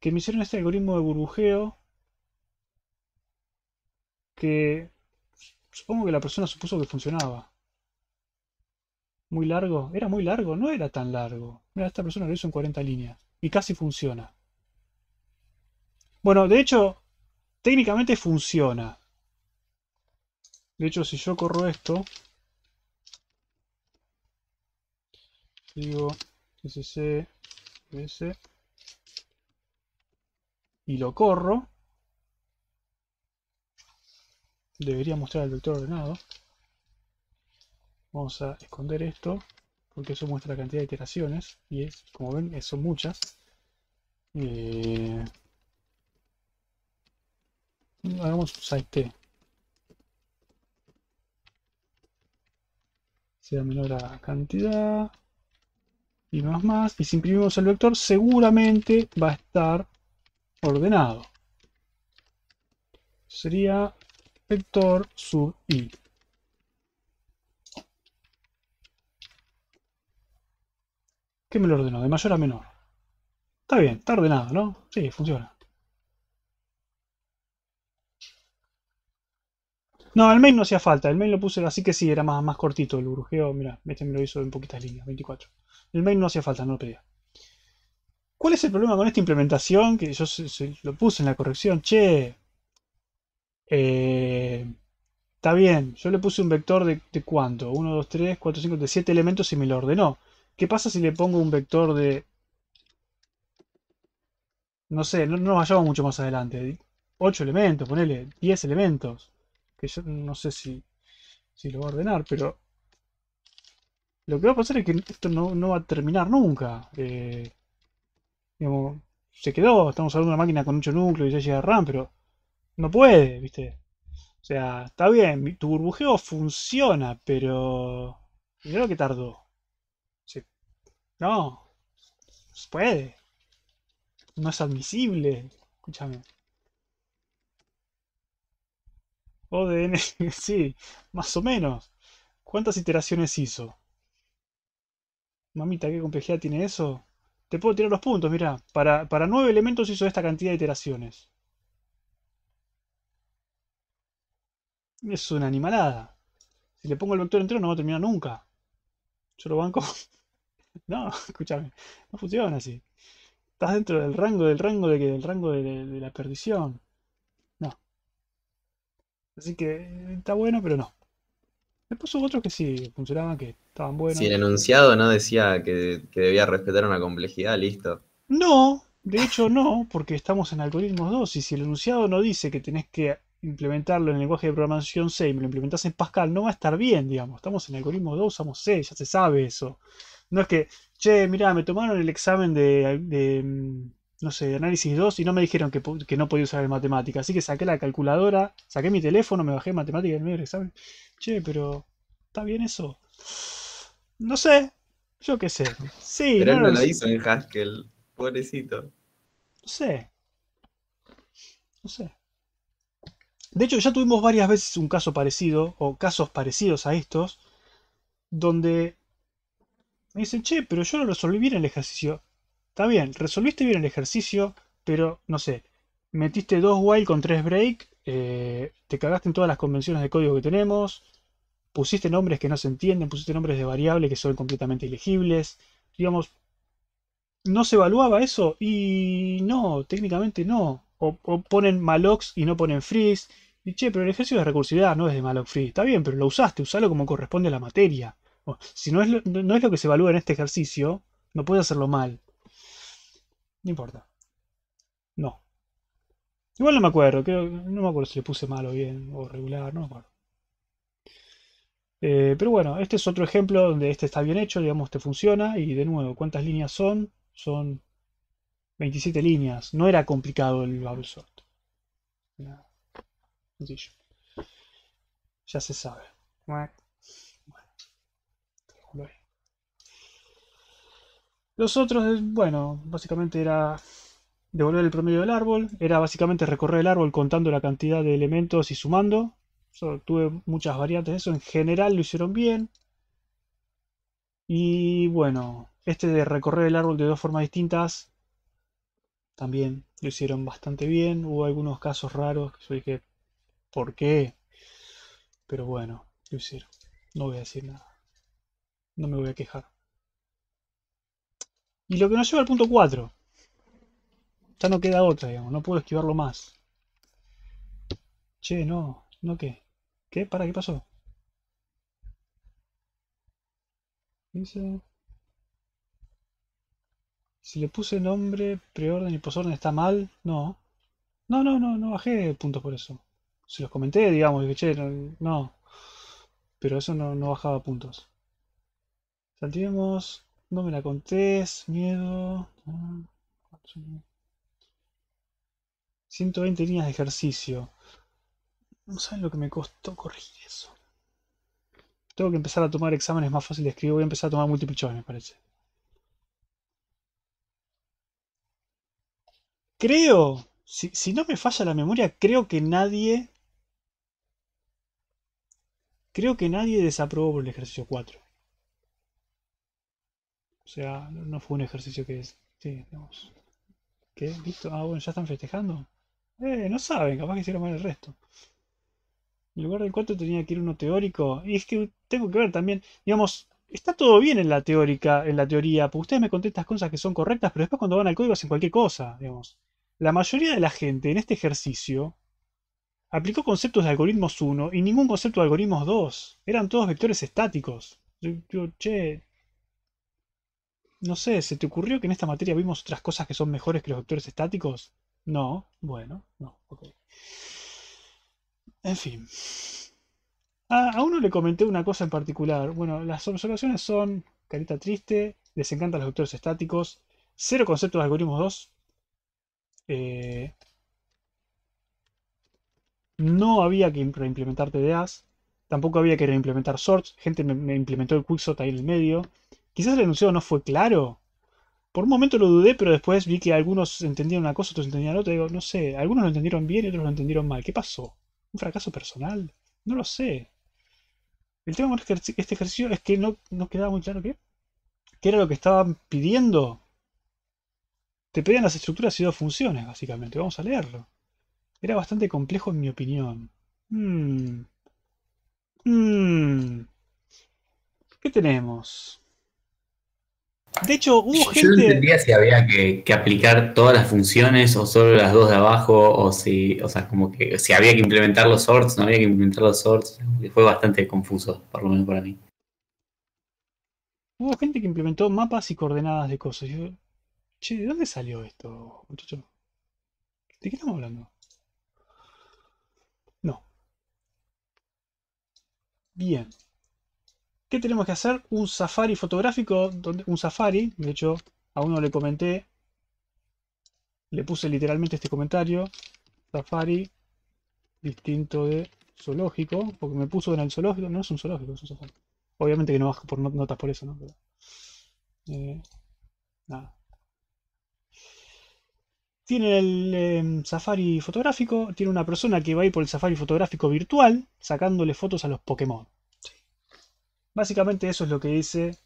S1: Que me hicieron este algoritmo de burbujeo. Que supongo que la persona supuso que funcionaba. Muy largo. Era muy largo, no era tan largo. Mira, esta persona lo hizo en 40 líneas. Y casi funciona. Bueno, de hecho, técnicamente funciona. De hecho, si yo corro esto, Digo, s y lo corro debería mostrar el vector ordenado vamos a esconder esto porque eso muestra la cantidad de iteraciones y es, como ven son muchas eh, hagamos site sea menor la cantidad y más más. Y si imprimimos el vector, seguramente va a estar ordenado. Sería vector sub i. ¿Qué me lo ordenó? De mayor a menor. Está bien, está ordenado, ¿no? Sí, funciona. No, el main no hacía falta. El main lo puse así que sí, era más, más cortito el brujeo. Mira, este me lo hizo en poquitas líneas, 24. El main no hacía falta, no lo pedía. ¿Cuál es el problema con esta implementación? Que yo lo puse en la corrección. Che, eh, está bien, yo le puse un vector de, cuánto? 1, 2, 3, 4, 5, de 7 elementos y me lo ordenó. ¿Qué pasa si le pongo un vector de... No sé, no, nos vayamos mucho más adelante. 8 elementos, ponele 10 elementos. Que yo no sé si, si lo va a ordenar, pero lo que va a pasar es que esto no, va a terminar nunca. Eh, se quedó, estamos hablando de una máquina con 8 núcleos y ya llega RAM, pero no puede, ¿viste? O sea, está bien, tu burbujeo funciona, pero... mira lo que tardó. No, puede. No es admisible. Escúchame. ODN, sí, más o menos. ¿Cuántas iteraciones hizo? Mamita, ¿qué complejidad tiene eso? Te puedo tirar los puntos, mira. Para, para nueve elementos hizo esta cantidad de iteraciones. Es una animalada. Si le pongo el vector entero no va a terminar nunca. Yo lo banco. no, escúchame. No funciona así. Estás dentro del rango del rango de que del rango de la perdición. No. Así que está bueno, pero no. Después hubo otros que sí funcionaban, que estaban buenos. Si el enunciado no decía que, debía respetar una complejidad, listo. No, de hecho no, porque estamos en algoritmos 2 y si el enunciado no dice que tenés que implementarlo en el lenguaje de programación C y lo implementás en Pascal, no va a estar bien, digamos. Estamos en algoritmos 2, usamos C, ya se sabe eso. No es que, che, mirá, me tomaron el examen de mm, no sé, análisis 2 y no me dijeron que, no podía usar el matemática. Así que saqué la calculadora, saqué mi teléfono, me bajé matemática en medio sabes Che, pero ¿está bien eso? No sé, yo qué sé. Sí, pero él no lo, hizo en Haskell, pobrecito. No sé. No sé. De hecho, ya tuvimos varias veces un caso parecido, o casos parecidos a estos, donde me dicen, che, pero yo no lo resolví bien el ejercicio. Está bien, resolviste bien el ejercicio, pero no sé, metiste dos while con tres break, eh, te cagaste en todas las convenciones de código que tenemos, pusiste nombres que no se entienden, pusiste nombres de variables que son completamente ilegibles, digamos, ¿no se evaluaba eso? Y no, técnicamente no. O, ponen mallocs y no ponen freeze. Y che, pero el ejercicio de recursividad no es de malloc freeze. Está bien, pero lo usaste, usalo como corresponde a la materia. si no es, lo, no es lo que se evalúa en este ejercicio, no puedes hacerlo mal. No importa. No. Igual no me acuerdo, no me acuerdo si le puse mal o bien, o regular, no me acuerdo. Eh, pero bueno, este es otro ejemplo donde este está bien hecho, digamos, te funciona. Y de nuevo, ¿cuántas líneas son? Son 27 líneas. No era complicado el double sort. Ya se sabe. Los otros, eh, bueno, básicamente era devolver el promedio del árbol, era básicamente recorrer el árbol contando la cantidad de elementos y sumando. tuve muchas variantes de eso, en general lo hicieron bien. Y bueno, este de recorrer el árbol de dos formas distintas, también lo hicieron bastante bien. Hubo algunos casos raros que yo que ¿por qué? Pero bueno, lo hicieron. No voy a decir nada. No me voy a quejar. Y lo que nos lleva al punto 4. Ya no queda otra, digamos. No puedo esquivarlo más. Che, no. ¿No qué? ¿Qué? ¿Para qué pasó? Dice... Si le puse nombre, preorden y posorden está mal. No. No, no, no, no bajé puntos por eso. Se los comenté, digamos, y che, no, Pero eso no, bajaba puntos. Saltemos no me la contés, miedo. 120 ah, líneas de ejercicio. No saben lo que me costó corregir eso. Tengo que empezar a tomar exámenes más fáciles de escribir. Voy a empezar a tomar múltiples me parece. Creo, si, si no me falla la memoria, creo que nadie. Creo que nadie desaprobó el ejercicio 4. O sea, no fue un ejercicio que, sí, digamos, ¿Qué? listo, ah, bueno, ya están festejando. Eh, no saben, capaz que hicieron mal el resto. En lugar del cuarto tenía que ir uno teórico. Y es que tengo que ver también, digamos, está todo bien en la teórica, en la teoría, porque ustedes me contestan cosas que son correctas, pero después cuando van al código hacen cualquier cosa, digamos. La mayoría de la gente en este ejercicio aplicó conceptos de algoritmos 1 y ningún concepto de algoritmos 2. Eran todos vectores estáticos. yo che, no sé, ¿se te ocurrió que en esta materia vimos otras cosas que son mejores que los vectores estáticos? No, bueno, no, ok. En fin. A, uno le comenté una cosa en particular. Bueno, las observaciones son carita triste, les encantan los vectores estáticos, cero conceptos de algoritmos 2. Eh, no había que reimplementar TDAs, tampoco había que reimplementar sorts, gente me implementó el quicksort ahí en el medio. Quizás el enunciado no fue claro. Por un momento lo dudé, pero después vi que algunos entendían una cosa, otros entendían otra. Digo, no sé, algunos lo entendieron bien y otros lo entendieron mal. ¿Qué pasó? ¿Un fracaso personal? No lo sé. El tema con este, este ejercicio es que no, quedaba muy claro qué, era lo que estaban pidiendo. Te pedían las estructuras y dos funciones, básicamente. Vamos a leerlo. Era bastante complejo en mi opinión. Hmm. hmm. ¿Qué tenemos? De hecho, hubo Yo gente. Yo no entendía si había que, aplicar todas las funciones o solo las dos de abajo, o si, o sea, como que si había que implementar los sorts, no había que implementar los sorts. Fue bastante confuso, por lo menos para mí. Hubo gente que implementó mapas y coordenadas de cosas. che, ¿de dónde salió esto, muchachos? ¿De qué estamos hablando? No. Bien. ¿Qué tenemos que hacer? Un safari fotográfico, donde, un safari, de hecho a uno le comenté, le puse literalmente este comentario, safari distinto de zoológico, porque me puso en el zoológico, no es un zoológico, es un safari. Obviamente que no bajo por notas por eso, ¿no? Eh, nada. Tiene el em, safari fotográfico, tiene una persona que va a ir por el safari fotográfico virtual sacándole fotos a los Pokémon. Básicamente eso es lo que dice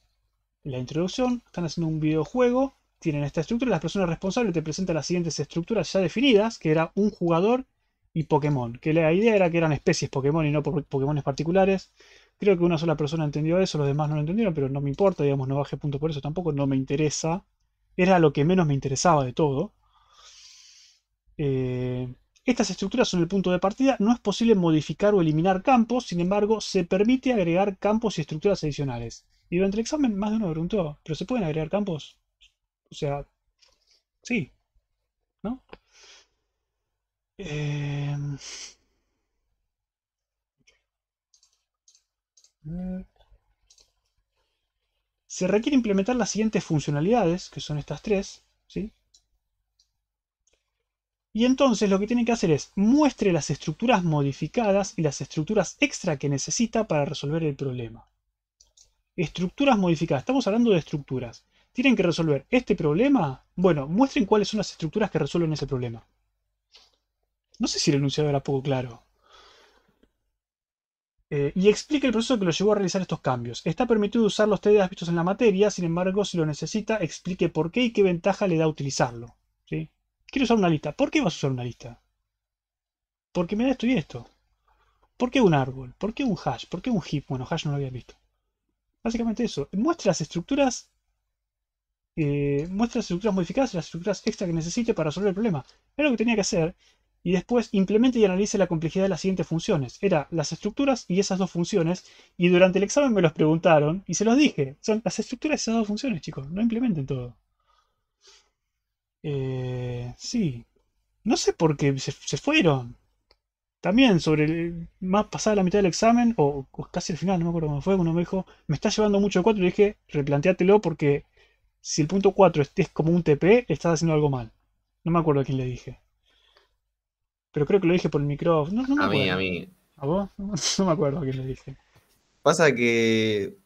S1: la introducción. Están haciendo un videojuego, tienen esta estructura, las personas responsables te presentan las siguientes estructuras ya definidas, que era un jugador y Pokémon. Que la idea era que eran especies Pokémon y no Pokémones particulares. Creo que una sola persona entendió eso, los demás no lo entendieron, pero no me importa, digamos, no baje punto por eso tampoco, no me interesa. Era lo que menos me interesaba de todo. Eh, estas estructuras son el punto de partida, no es posible modificar o eliminar campos, sin embargo, se permite agregar campos y estructuras adicionales. Y durante el examen más de uno me preguntó, ¿pero se pueden agregar campos? O sea, sí, ¿no? Em, se requiere implementar las siguientes funcionalidades, que son estas tres, ¿sí? Y entonces lo que tienen que hacer es muestre las estructuras modificadas y las estructuras extra que necesita para resolver el problema. Estructuras modificadas, estamos hablando de estructuras. ¿Tienen que resolver este problema? Bueno, muestren cuáles son las estructuras que resuelven ese problema. No sé si el enunciado era poco claro. Eh, y explique el proceso que lo llevó a realizar estos cambios. Está permitido usar los TDAs vistos en la materia, sin embargo, si lo necesita, explique por qué y qué ventaja le da utilizarlo. ¿sí? Quiero usar una lista. ¿Por qué vas a usar una lista? Porque me da esto y esto. ¿Por qué un árbol? ¿Por qué un hash? ¿Por qué un heap? Bueno, hash no lo había visto. Básicamente eso. Muestra las estructuras. Eh, muestra estructuras modificadas y las estructuras extra que necesite para resolver el problema. Era lo que tenía que hacer. Y después implemente y analice la complejidad de las siguientes funciones. Era las estructuras y esas dos funciones. Y durante el examen me los preguntaron y se los dije. Son las estructuras y esas dos funciones, chicos. No implementen todo. Eh, sí. No sé por qué se, fueron. También sobre el, más pasada la mitad del examen, o, casi el final, no me acuerdo cómo fue, uno me dijo, me está llevando mucho el 4, y le dije, replanteátelo porque si el punto 4 es, como un TP, estás haciendo algo mal. No me acuerdo a quién le dije. Pero creo que lo dije por el micrófono. a mí, a mí. ¿A vos? no me acuerdo a quién le dije. Pasa que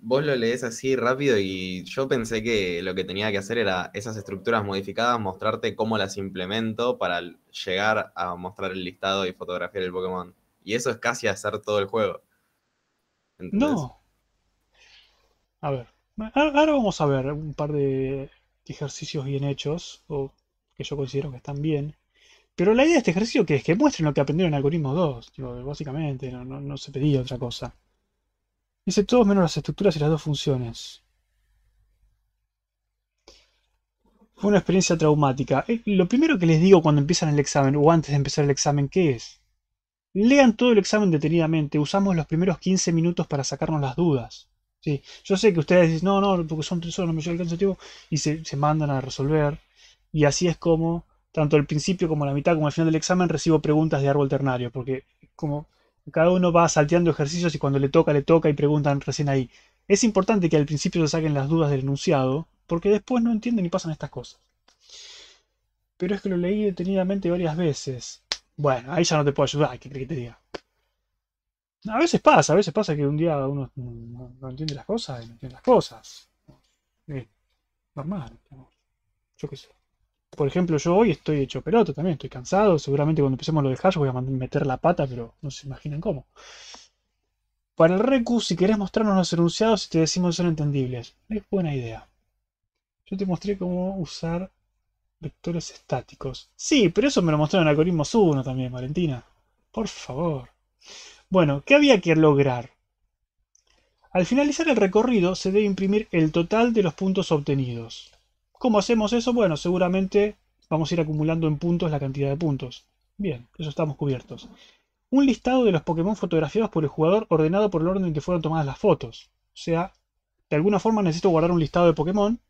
S1: vos lo lees así rápido y yo pensé que lo que tenía que hacer era esas estructuras modificadas, mostrarte cómo las implemento para llegar a mostrar el listado y fotografiar el Pokémon. Y eso es casi hacer todo el juego. ¿Entendés? No. A ver. Ahora vamos a ver un par de ejercicios bien hechos, o que yo considero que están bien. Pero la idea de este ejercicio que es que muestren lo que aprendieron en Algoritmo 2, básicamente, no se pedía otra cosa. Dice todo menos las estructuras y las dos funciones. Fue una experiencia traumática. Eh, lo primero que les digo cuando empiezan el examen o antes de empezar el examen, ¿qué es? Lean todo el examen detenidamente. Usamos los primeros 15 minutos para sacarnos las dudas. ¿sí? Yo sé que ustedes dicen, no, no, porque son tres horas, no me llevo el y se, se mandan a resolver. Y así es como, tanto al principio como la mitad como al final del examen, recibo preguntas de árbol ternario, porque como cada uno va salteando ejercicios y cuando le toca, le toca y preguntan recién ahí. Es importante que al principio se saquen las dudas del enunciado, porque después no entienden y pasan estas cosas. Pero es que lo leí detenidamente varias veces. Bueno, ahí ya no te puedo ayudar, ¿qué crees que te diga? A veces pasa, a veces pasa que un día uno no, entiende las cosas y no entiende las cosas. Es normal, yo qué sé. Por ejemplo, yo hoy estoy hecho pelota también, estoy cansado. Seguramente cuando empecemos lo de hash voy a meter la pata, pero no se imaginan cómo. Para el RECU, si querés mostrarnos los enunciados y te decimos que son entendibles, es buena idea. Yo te mostré cómo usar vectores estáticos. Sí, pero eso me lo mostraron en Algoritmos 1 también, Valentina. Por favor. Bueno, ¿qué había que lograr? Al finalizar el recorrido se debe imprimir el total de los puntos obtenidos. ¿Cómo hacemos eso? Bueno, seguramente vamos a ir acumulando en puntos la cantidad de puntos. Bien, eso estamos cubiertos. Un listado de los Pokémon fotografiados por el jugador ordenado por el orden en que fueron tomadas las fotos. O sea, de alguna forma necesito guardar un listado de Pokémon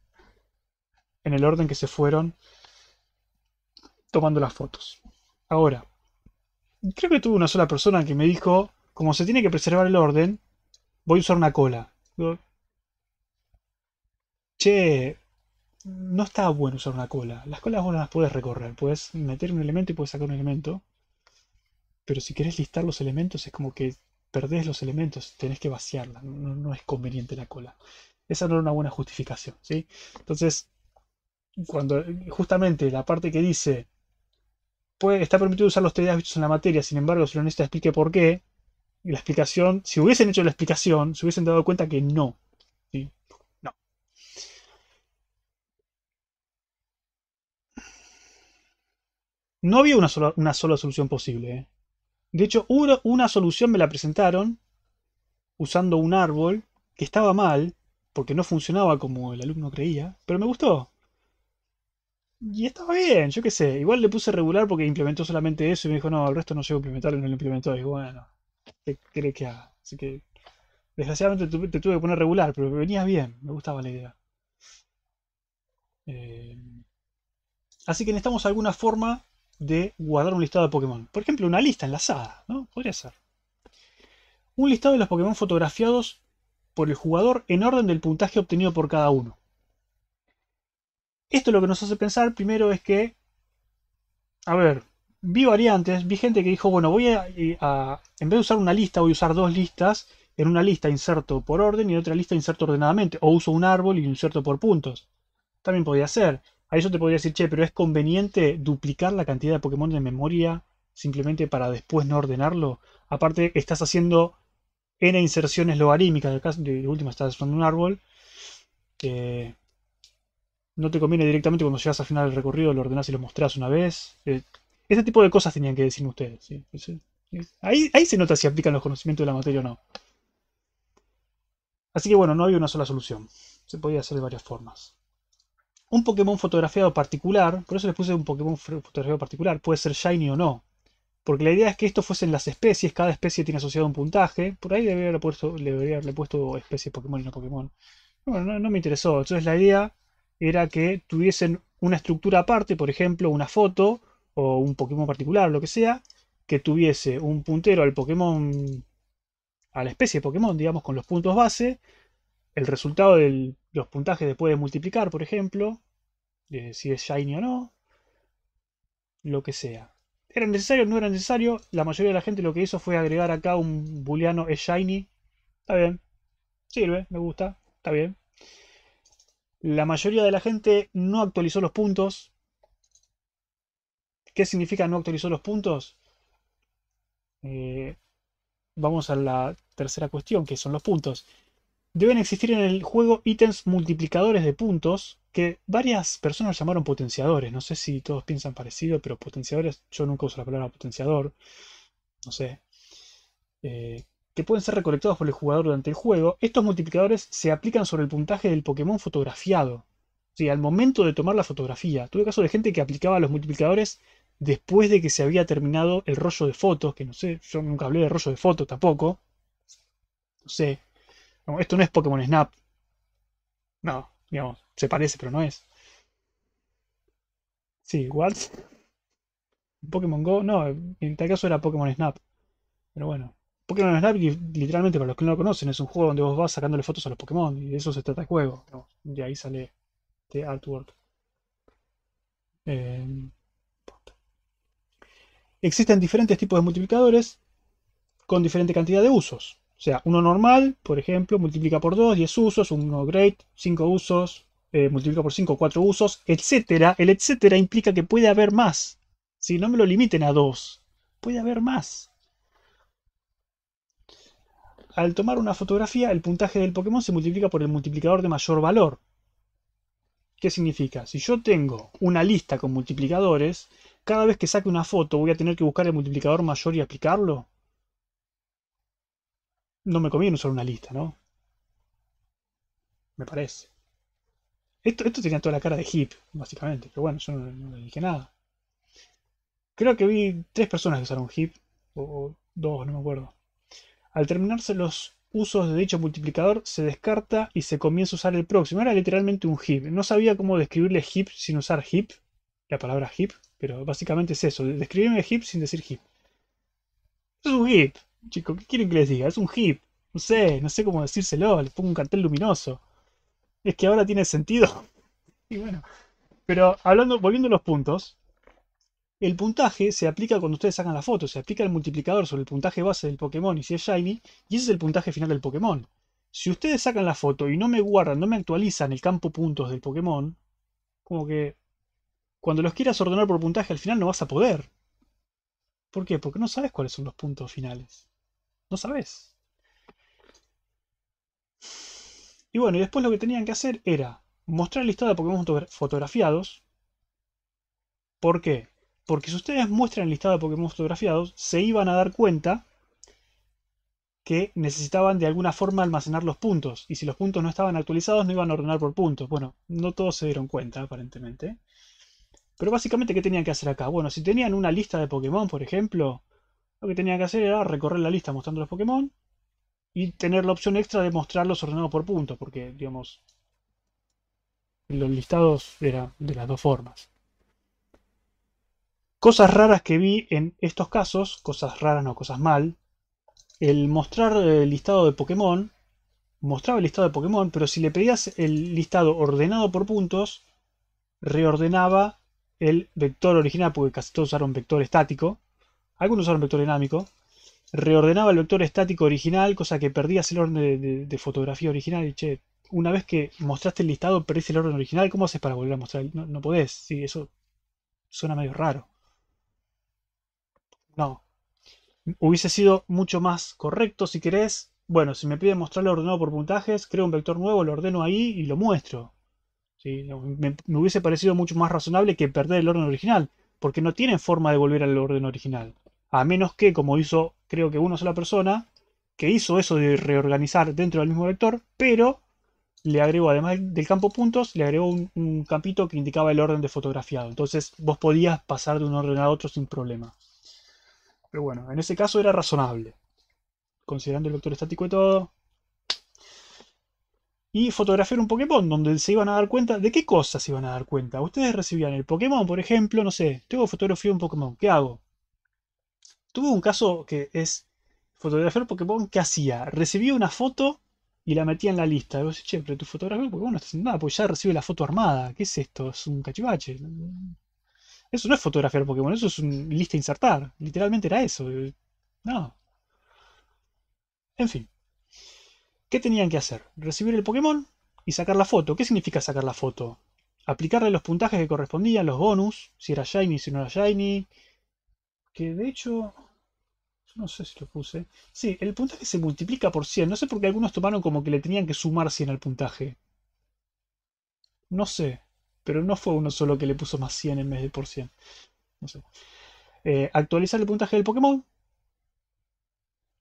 S1: en el orden que se fueron tomando las fotos. Ahora, creo que tuve una sola persona que me dijo, como se tiene que preservar el orden, voy a usar una cola. Che, no está bueno usar una cola. Las colas vos las puedes recorrer, puedes meter un elemento y puedes sacar un elemento. Pero si querés listar los elementos es como que perdés los elementos, tenés que vaciarla, no, es conveniente la cola. Esa no es una buena justificación, ¿sí? Entonces, cuando justamente la parte que dice puede, está permitido usar los teorías vistos en la materia, sin embargo, si lo necesita explique por qué, la explicación, si hubiesen hecho la explicación, se hubiesen dado cuenta que no. No había una sola, una sola solución posible. ¿eh? De hecho, una, solución me la presentaron usando un árbol que estaba mal, porque no funcionaba como el alumno creía, pero me gustó. Y estaba bien, yo qué sé. Igual le puse regular porque implementó solamente eso y me dijo, no, el resto no llego a implementarlo y no lo implementó. Y bueno, ¿qué crees que haga? Así que, desgraciadamente te, tuve que poner regular, pero venías bien, me gustaba la idea. Eh, así que necesitamos alguna forma de guardar un listado de Pokémon. Por ejemplo, una lista enlazada, ¿no? Podría ser. Un listado de los Pokémon fotografiados por el jugador en orden del puntaje obtenido por cada uno. Esto lo que nos hace pensar primero es que, a ver, vi variantes, vi gente que dijo, bueno, voy a, eh, en vez de usar una lista, voy a usar dos listas, en una lista inserto por orden y en otra lista inserto ordenadamente, o uso un árbol y inserto por puntos. También podría ser. A eso te podría decir, che, pero es conveniente duplicar la cantidad de Pokémon de memoria simplemente para después no ordenarlo. Aparte, estás haciendo N inserciones logarítmicas. El caso de, última, estás usando un árbol no te conviene directamente cuando llegas al final del recorrido, lo ordenás y lo mostrás una vez. Eh, ese tipo de cosas tenían que decirme ustedes. Eh, ahí se nota si aplican los conocimientos de la materia o no. Así que bueno, no había una sola solución. Se podía hacer de varias formas un Pokémon fotografiado particular, por eso les puse un Pokémon fotografiado particular, puede ser Shiny o no. Porque la idea es que esto fuesen las especies, cada especie tiene asociado un puntaje. Por ahí debería haberle puesto, puesto especies Pokémon y no Pokémon. Bueno, no, me interesó. Entonces la idea era que tuviesen una estructura aparte, por ejemplo, una foto o un Pokémon particular, lo que sea, que tuviese un puntero al Pokémon, a la especie de Pokémon, digamos, con los puntos base, el resultado de los puntajes después de multiplicar, por ejemplo, eh, si es shiny o no, lo que sea. ¿Era necesario? o ¿No era necesario? La mayoría de la gente lo que hizo fue agregar acá un booleano es shiny. Está bien, sirve, me gusta, está bien. La mayoría de la gente no actualizó los puntos. ¿Qué significa no actualizó los puntos? Eh, vamos a la tercera cuestión, que son los puntos deben existir en el juego ítems multiplicadores de puntos que varias personas llamaron potenciadores. No sé si todos piensan parecido, pero potenciadores, yo nunca uso la palabra potenciador. No sé. Eh, que pueden ser recolectados por el jugador durante el juego. Estos multiplicadores se aplican sobre el puntaje del Pokémon fotografiado. Sí, al momento de tomar la fotografía. Tuve caso de gente que aplicaba los multiplicadores después de que se había terminado el rollo de fotos, que no sé, yo nunca hablé de rollo de fotos tampoco. No sé, esto no es Pokémon Snap. No, digamos, se parece, pero no es. Sí, Waltz. Pokémon Go, no, en tal caso era Pokémon Snap. Pero bueno, Pokémon Snap, literalmente, para los que no lo conocen, es un juego donde vos vas sacándole fotos a los Pokémon, y de eso se trata el juego. de ahí sale este Artwork. Em, existen diferentes tipos de multiplicadores con diferente cantidad de usos. O sea, uno normal, por ejemplo, multiplica por 2, 10 usos, uno great, 5 usos, eh, multiplica por 5, 4 usos, etcétera. El etcétera implica que puede haber más. Si no me lo limiten a 2, puede haber más. Al tomar una fotografía, el puntaje del Pokémon se multiplica por el multiplicador de mayor valor. ¿Qué significa? Si yo tengo una lista con multiplicadores, cada vez que saque una foto voy a tener que buscar el multiplicador mayor y aplicarlo no me conviene usar una lista, ¿no? Me parece. Esto, esto tenía toda la cara de hip, básicamente, pero bueno, yo no, le dije nada. Creo que vi tres personas que usaron hip, o, o dos, no me acuerdo. Al terminarse los usos de dicho multiplicador, se descarta y se comienza a usar el próximo. Era literalmente un hip. No sabía cómo describirle hip sin usar hip, la palabra hip, pero básicamente es eso, describirme hip sin decir hip. Es un hip, Chicos, ¿qué quieren que les diga? Es un hip. No sé, no sé cómo decírselo. Les pongo un cartel luminoso. Es que ahora tiene sentido. y bueno. Pero hablando, volviendo a los puntos. El puntaje se aplica cuando ustedes sacan la foto, se aplica el multiplicador sobre el puntaje base del Pokémon y si es Shiny, y ese es el puntaje final del Pokémon. Si ustedes sacan la foto y no me guardan, no me actualizan el campo puntos del Pokémon, como que cuando los quieras ordenar por puntaje al final no vas a poder. ¿Por qué? Porque no sabes cuáles son los puntos finales. No sabes. Y bueno, y después lo que tenían que hacer era mostrar la listado de Pokémon fotografiados. ¿Por qué? Porque si ustedes muestran el listado de Pokémon fotografiados, se iban a dar cuenta que necesitaban de alguna forma almacenar los puntos. Y si los puntos no estaban actualizados, no iban a ordenar por puntos. Bueno, no todos se dieron cuenta, aparentemente. Pero básicamente, ¿qué tenían que hacer acá? Bueno, si tenían una lista de Pokémon, por ejemplo, lo que tenía que hacer era recorrer la lista mostrando los Pokémon y tener la opción extra de mostrarlos ordenados por puntos, porque, digamos, los listados eran de las dos formas. Cosas raras que vi en estos casos, cosas raras no, cosas mal. El mostrar el listado de Pokémon, mostraba el listado de Pokémon, pero si le pedías el listado ordenado por puntos, reordenaba el vector original, porque casi todos usaron vector estático, algunos usaron vector dinámico, reordenaba el vector estático original, cosa que perdías el orden de, fotografía original. Y che, una vez que mostraste el listado, perdiste el orden original. ¿Cómo haces para volver a mostrar? No, podés, sí, eso suena medio raro. No. Hubiese sido mucho más correcto si querés. Bueno, si me piden mostrarlo ordenado por puntajes, creo un vector nuevo, lo ordeno ahí y lo muestro. ¿Sí? Me, me hubiese parecido mucho más razonable que perder el orden original, porque no tienen forma de volver al orden original a menos que, como hizo creo que una sola persona, que hizo eso de reorganizar dentro del mismo vector, pero le agregó, además del campo puntos, le agregó un, campito que indicaba el orden de fotografiado. Entonces vos podías pasar de un orden a otro sin problema. Pero bueno, en ese caso era razonable, considerando el vector estático de todo. Y fotografiar un Pokémon, donde se iban a dar cuenta de qué cosas se iban a dar cuenta. Ustedes recibían el Pokémon, por ejemplo, no sé, tengo fotografía de un Pokémon, ¿qué hago? Tuve un caso que es fotografiar Pokémon ¿qué hacía. Recibía una foto y la metía en la lista. Y vos che, pero tu fotografía Pokémon no está haciendo nada, porque ya recibe la foto armada. ¿Qué es esto? Es un cachivache. Eso no es fotografiar Pokémon, eso es un lista insertar. Literalmente era eso. No. En fin. ¿Qué tenían que hacer? Recibir el Pokémon y sacar la foto. ¿Qué significa sacar la foto? Aplicarle los puntajes que correspondían, los bonus, si era Shiny, si no era Shiny. Que de hecho, no sé si lo puse. Sí, el puntaje se multiplica por 100. No sé por qué algunos tomaron como que le tenían que sumar 100 al puntaje. No sé. Pero no fue uno solo que le puso más 100 en vez de por 100. No sé. Eh, actualizar el puntaje del Pokémon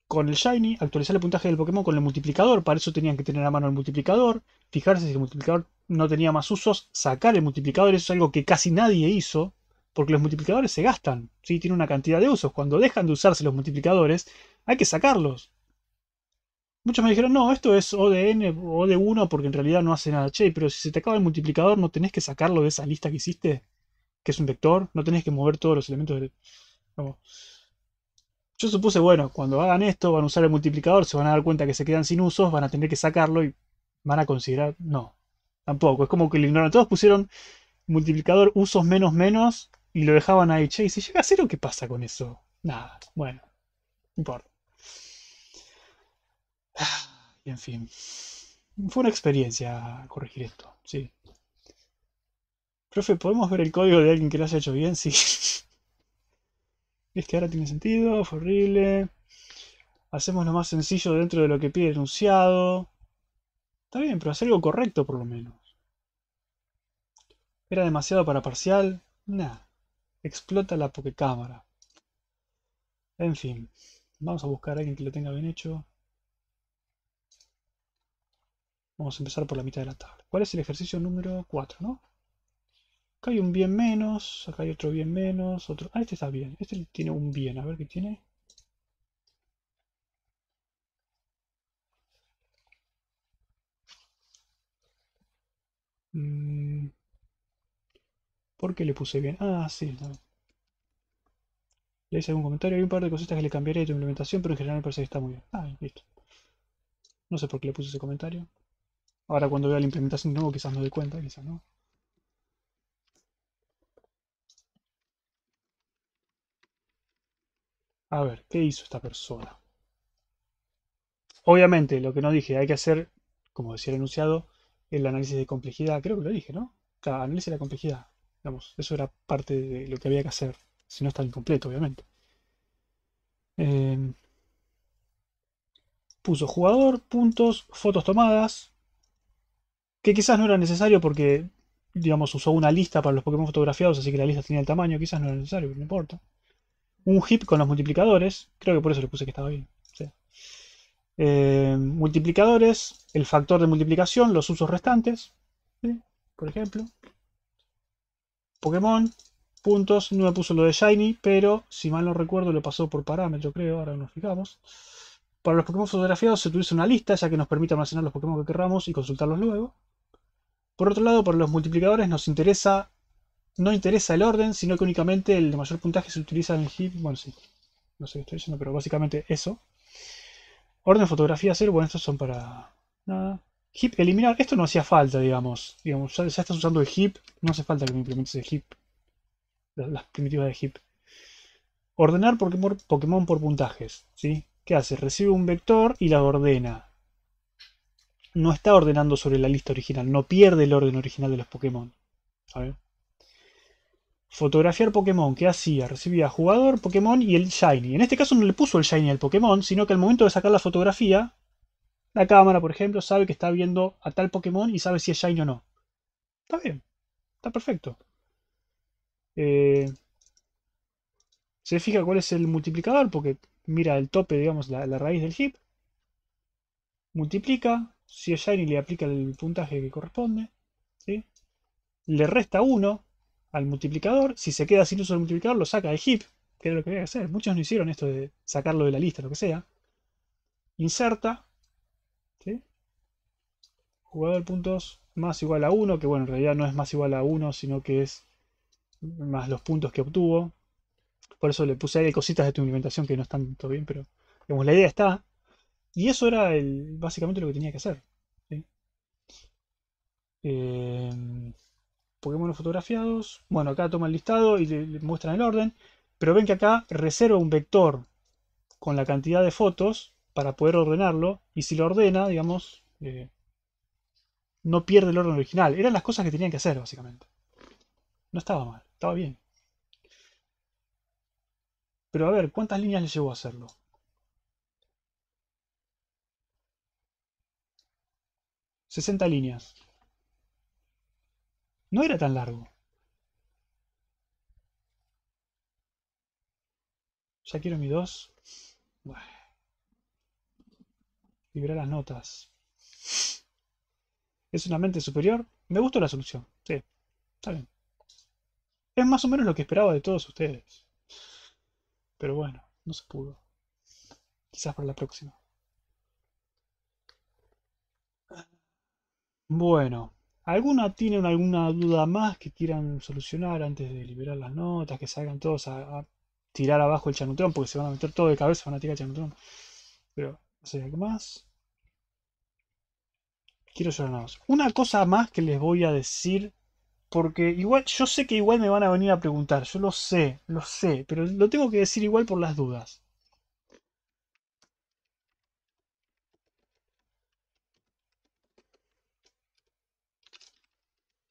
S1: con el Shiny, actualizar el puntaje del Pokémon con el multiplicador, para eso tenían que tener a mano el multiplicador, fijarse si el multiplicador no tenía más usos, sacar el multiplicador, eso es algo que casi nadie hizo, porque los multiplicadores se gastan, ¿sí? tiene una cantidad de usos. Cuando dejan de usarse los multiplicadores, hay que sacarlos. Muchos me dijeron, no, esto es ODN, de o de 1 porque en realidad no hace nada. Che, pero si se te acaba el multiplicador, ¿no tenés que sacarlo de esa lista que hiciste? Que es un vector, no tenés que mover todos los elementos del... Yo supuse, bueno, cuando hagan esto, van a usar el multiplicador, se van a dar cuenta que se quedan sin usos, van a tener que sacarlo y van a considerar... No, tampoco. Es como que lo ignoran. Todos pusieron multiplicador usos menos menos y lo dejaban ahí. Che, y si llega a cero, ¿qué pasa con eso? Nada, bueno, no importa. Y ah, en fin, fue una experiencia corregir esto, sí. Profe, ¿podemos ver el código de alguien que lo haya hecho bien? Sí. Es que ahora tiene sentido, fue horrible. Hacemos lo más sencillo dentro de lo que pide el enunciado. Está bien, pero hacer algo correcto por lo menos. ¿Era demasiado para parcial? Nada. Explota la Pokecámara. En fin, vamos a buscar a alguien que lo tenga bien hecho. Vamos a empezar por la mitad de la tabla. ¿Cuál es el ejercicio número 4, no? Acá hay un bien menos, acá hay otro bien menos, otro... Ah, este está bien. Este tiene un bien, a ver qué tiene. Mm. ¿Por qué le puse bien. Ah, sí, bien. Le hice algún comentario. Hay un par de cositas que le cambiaré de tu implementación, pero en general me parece que está muy bien. Ah, listo. No sé por qué le puse ese comentario. Ahora cuando vea la implementación nuevo quizás no doy cuenta, quizás no. A ver, ¿qué hizo esta persona? Obviamente, lo que no dije, hay que hacer, como decía el enunciado, el análisis de complejidad. Creo que lo dije, ¿no? Claro, análisis de la complejidad eso era parte de lo que había que hacer, si no está incompleto, obviamente. Em, puso jugador, puntos, fotos tomadas, que quizás no era necesario porque, digamos, usó una lista para los Pokémon fotografiados, así que la lista tenía el tamaño, quizás no era necesario, pero no importa. Un hip con los multiplicadores, creo que por eso le puse que estaba bien. Em, multiplicadores, el factor de multiplicación, los usos restantes, por ejemplo. Pokémon, puntos, no me puso lo de Shiny, pero si mal no recuerdo lo pasó por parámetro, creo, ahora nos fijamos. Para los Pokémon fotografiados se utiliza una lista, ya que nos permite almacenar los Pokémon que querramos y consultarlos luego. Por otro lado, para los multiplicadores nos interesa, no interesa el orden, sino que únicamente el de mayor puntaje se utiliza en el hit. Bueno, sí, no sé qué estoy diciendo, pero básicamente eso. Orden fotografía cero bueno, estos son para nada. Hip eliminar. Esto no hacía falta, digamos. digamos ya, estás usando el hip. No hace falta que me implementes el hip. Las, primitivas de hip. Ordenar Pokémon, por puntajes. ¿sí? ¿Qué hace? Recibe un vector y la ordena. No está ordenando sobre la lista original. No pierde el orden original de los Pokémon. Fotografiar Pokémon. ¿Qué hacía? Recibía jugador, Pokémon y el Shiny. En este caso no le puso el Shiny al Pokémon, sino que al momento de sacar la fotografía la cámara, por ejemplo, sabe que está viendo a tal Pokémon y sabe si es Shiny o no. Está bien, está perfecto. Eh, se fija cuál es el multiplicador, porque mira el tope, digamos, la, raíz del hip. Multiplica, si es Shiny le aplica el puntaje que corresponde. Le resta 1 al multiplicador. Si se queda sin uso del multiplicador, lo saca del hip, que es lo que había que hacer. Muchos no hicieron esto de sacarlo de la lista, lo que sea. Inserta jugador puntos más igual a 1, que bueno, en realidad no es más igual a 1, sino que es más los puntos que obtuvo. Por eso le puse ahí cositas de tu implementación que no están todo bien, pero digamos, la idea está. Y eso era el, básicamente lo que tenía que hacer. Em, Pokémon fotografiados. Bueno, acá toma el listado y le, muestran el orden. Pero ven que acá reserva un vector con la cantidad de fotos para poder ordenarlo. Y si lo ordena, digamos, eh, no pierde el orden original. Eran las cosas que tenían que hacer, básicamente. No estaba mal, estaba bien. Pero a ver, ¿cuántas líneas le llevó a hacerlo? ¿60 líneas? No era tan largo. Ya quiero mi 2. Liberar las notas es una mente superior, me gustó la solución. Sí, está bien. Es más o menos lo que esperaba de todos ustedes. Pero bueno, no se pudo. Quizás para la próxima. Bueno, ¿alguna tienen alguna duda más que quieran solucionar antes de liberar las notas? Que salgan todos a, tirar abajo el chanutrón, porque se van a meter todo de cabeza, van a tirar el chanutrón. Pero, no sé, ¿algo más? Quiero Una cosa más que les voy a decir. Porque igual, yo sé que igual me van a venir a preguntar. Yo lo sé, lo sé. Pero lo tengo que decir igual por las dudas.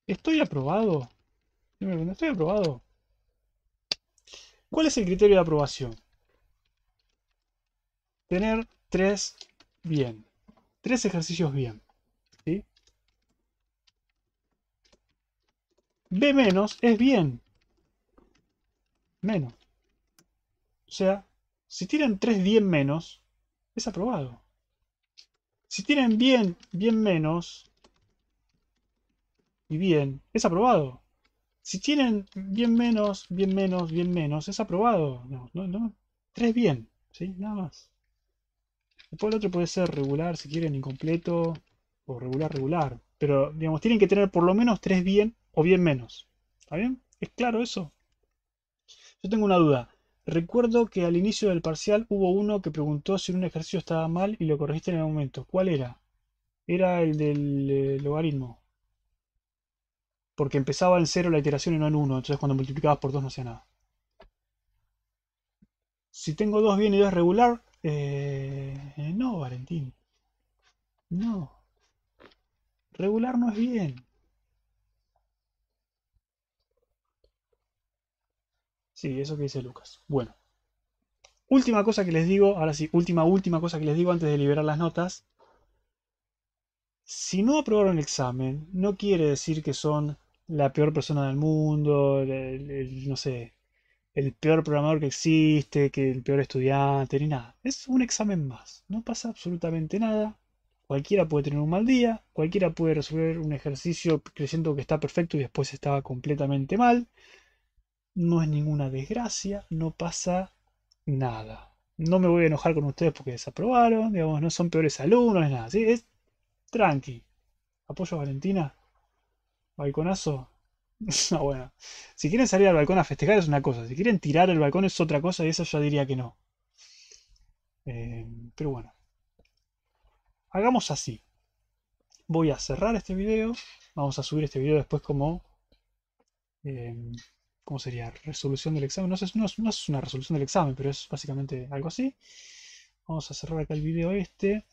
S1: ¿Estoy aprobado? ¿Estoy aprobado? ¿Cuál es el criterio de aprobación? Tener tres bien. Tres ejercicios bien. B menos es bien. Menos. O sea, si tienen 3 bien menos, es aprobado. Si tienen bien, bien menos y bien, es aprobado. Si tienen bien menos, bien menos, bien menos, es aprobado. No, no, no. 3 bien, ¿sí? Nada más. Después el otro puede ser regular, si quieren, incompleto, o regular, regular. Pero, digamos, tienen que tener por lo menos 3 bien o bien menos. ¿Está bien? ¿Es claro eso? Yo tengo una duda. Recuerdo que al inicio del parcial hubo uno que preguntó si un ejercicio estaba mal y lo corregiste en el momento. ¿Cuál era? Era el del eh, logaritmo. Porque empezaba en 0 la iteración y no en uno. Entonces cuando multiplicabas por 2 no hacía nada. Si tengo dos bien y 2 regular... Eh, eh, no, Valentín. No. Regular no es bien. Sí, eso que dice Lucas. Bueno. Última cosa que les digo, ahora sí, última, última cosa que les digo antes de liberar las notas. Si no aprobaron el examen, no quiere decir que son la peor persona del mundo, no sé, el peor programador que existe, que el peor estudiante, ni nada. Es un examen más. No pasa absolutamente nada. Cualquiera puede tener un mal día, cualquiera puede resolver un ejercicio creyendo que está perfecto y después estaba completamente mal no es ninguna desgracia, no pasa nada. No me voy a enojar con ustedes porque desaprobaron, digamos, no son peores alumnos, nada, ¿sí? Es tranqui. ¿Apoyo a Valentina? ¿Balconazo? no, bueno. Si quieren salir al balcón a festejar es una cosa, si quieren tirar el balcón es otra cosa y eso yo diría que no. Eh, pero bueno. Hagamos así. Voy a cerrar este video. Vamos a subir este video después como... Eh, ¿cómo sería? Resolución del examen. No, es una resolución del examen, pero es básicamente algo así. Vamos a cerrar acá el video este.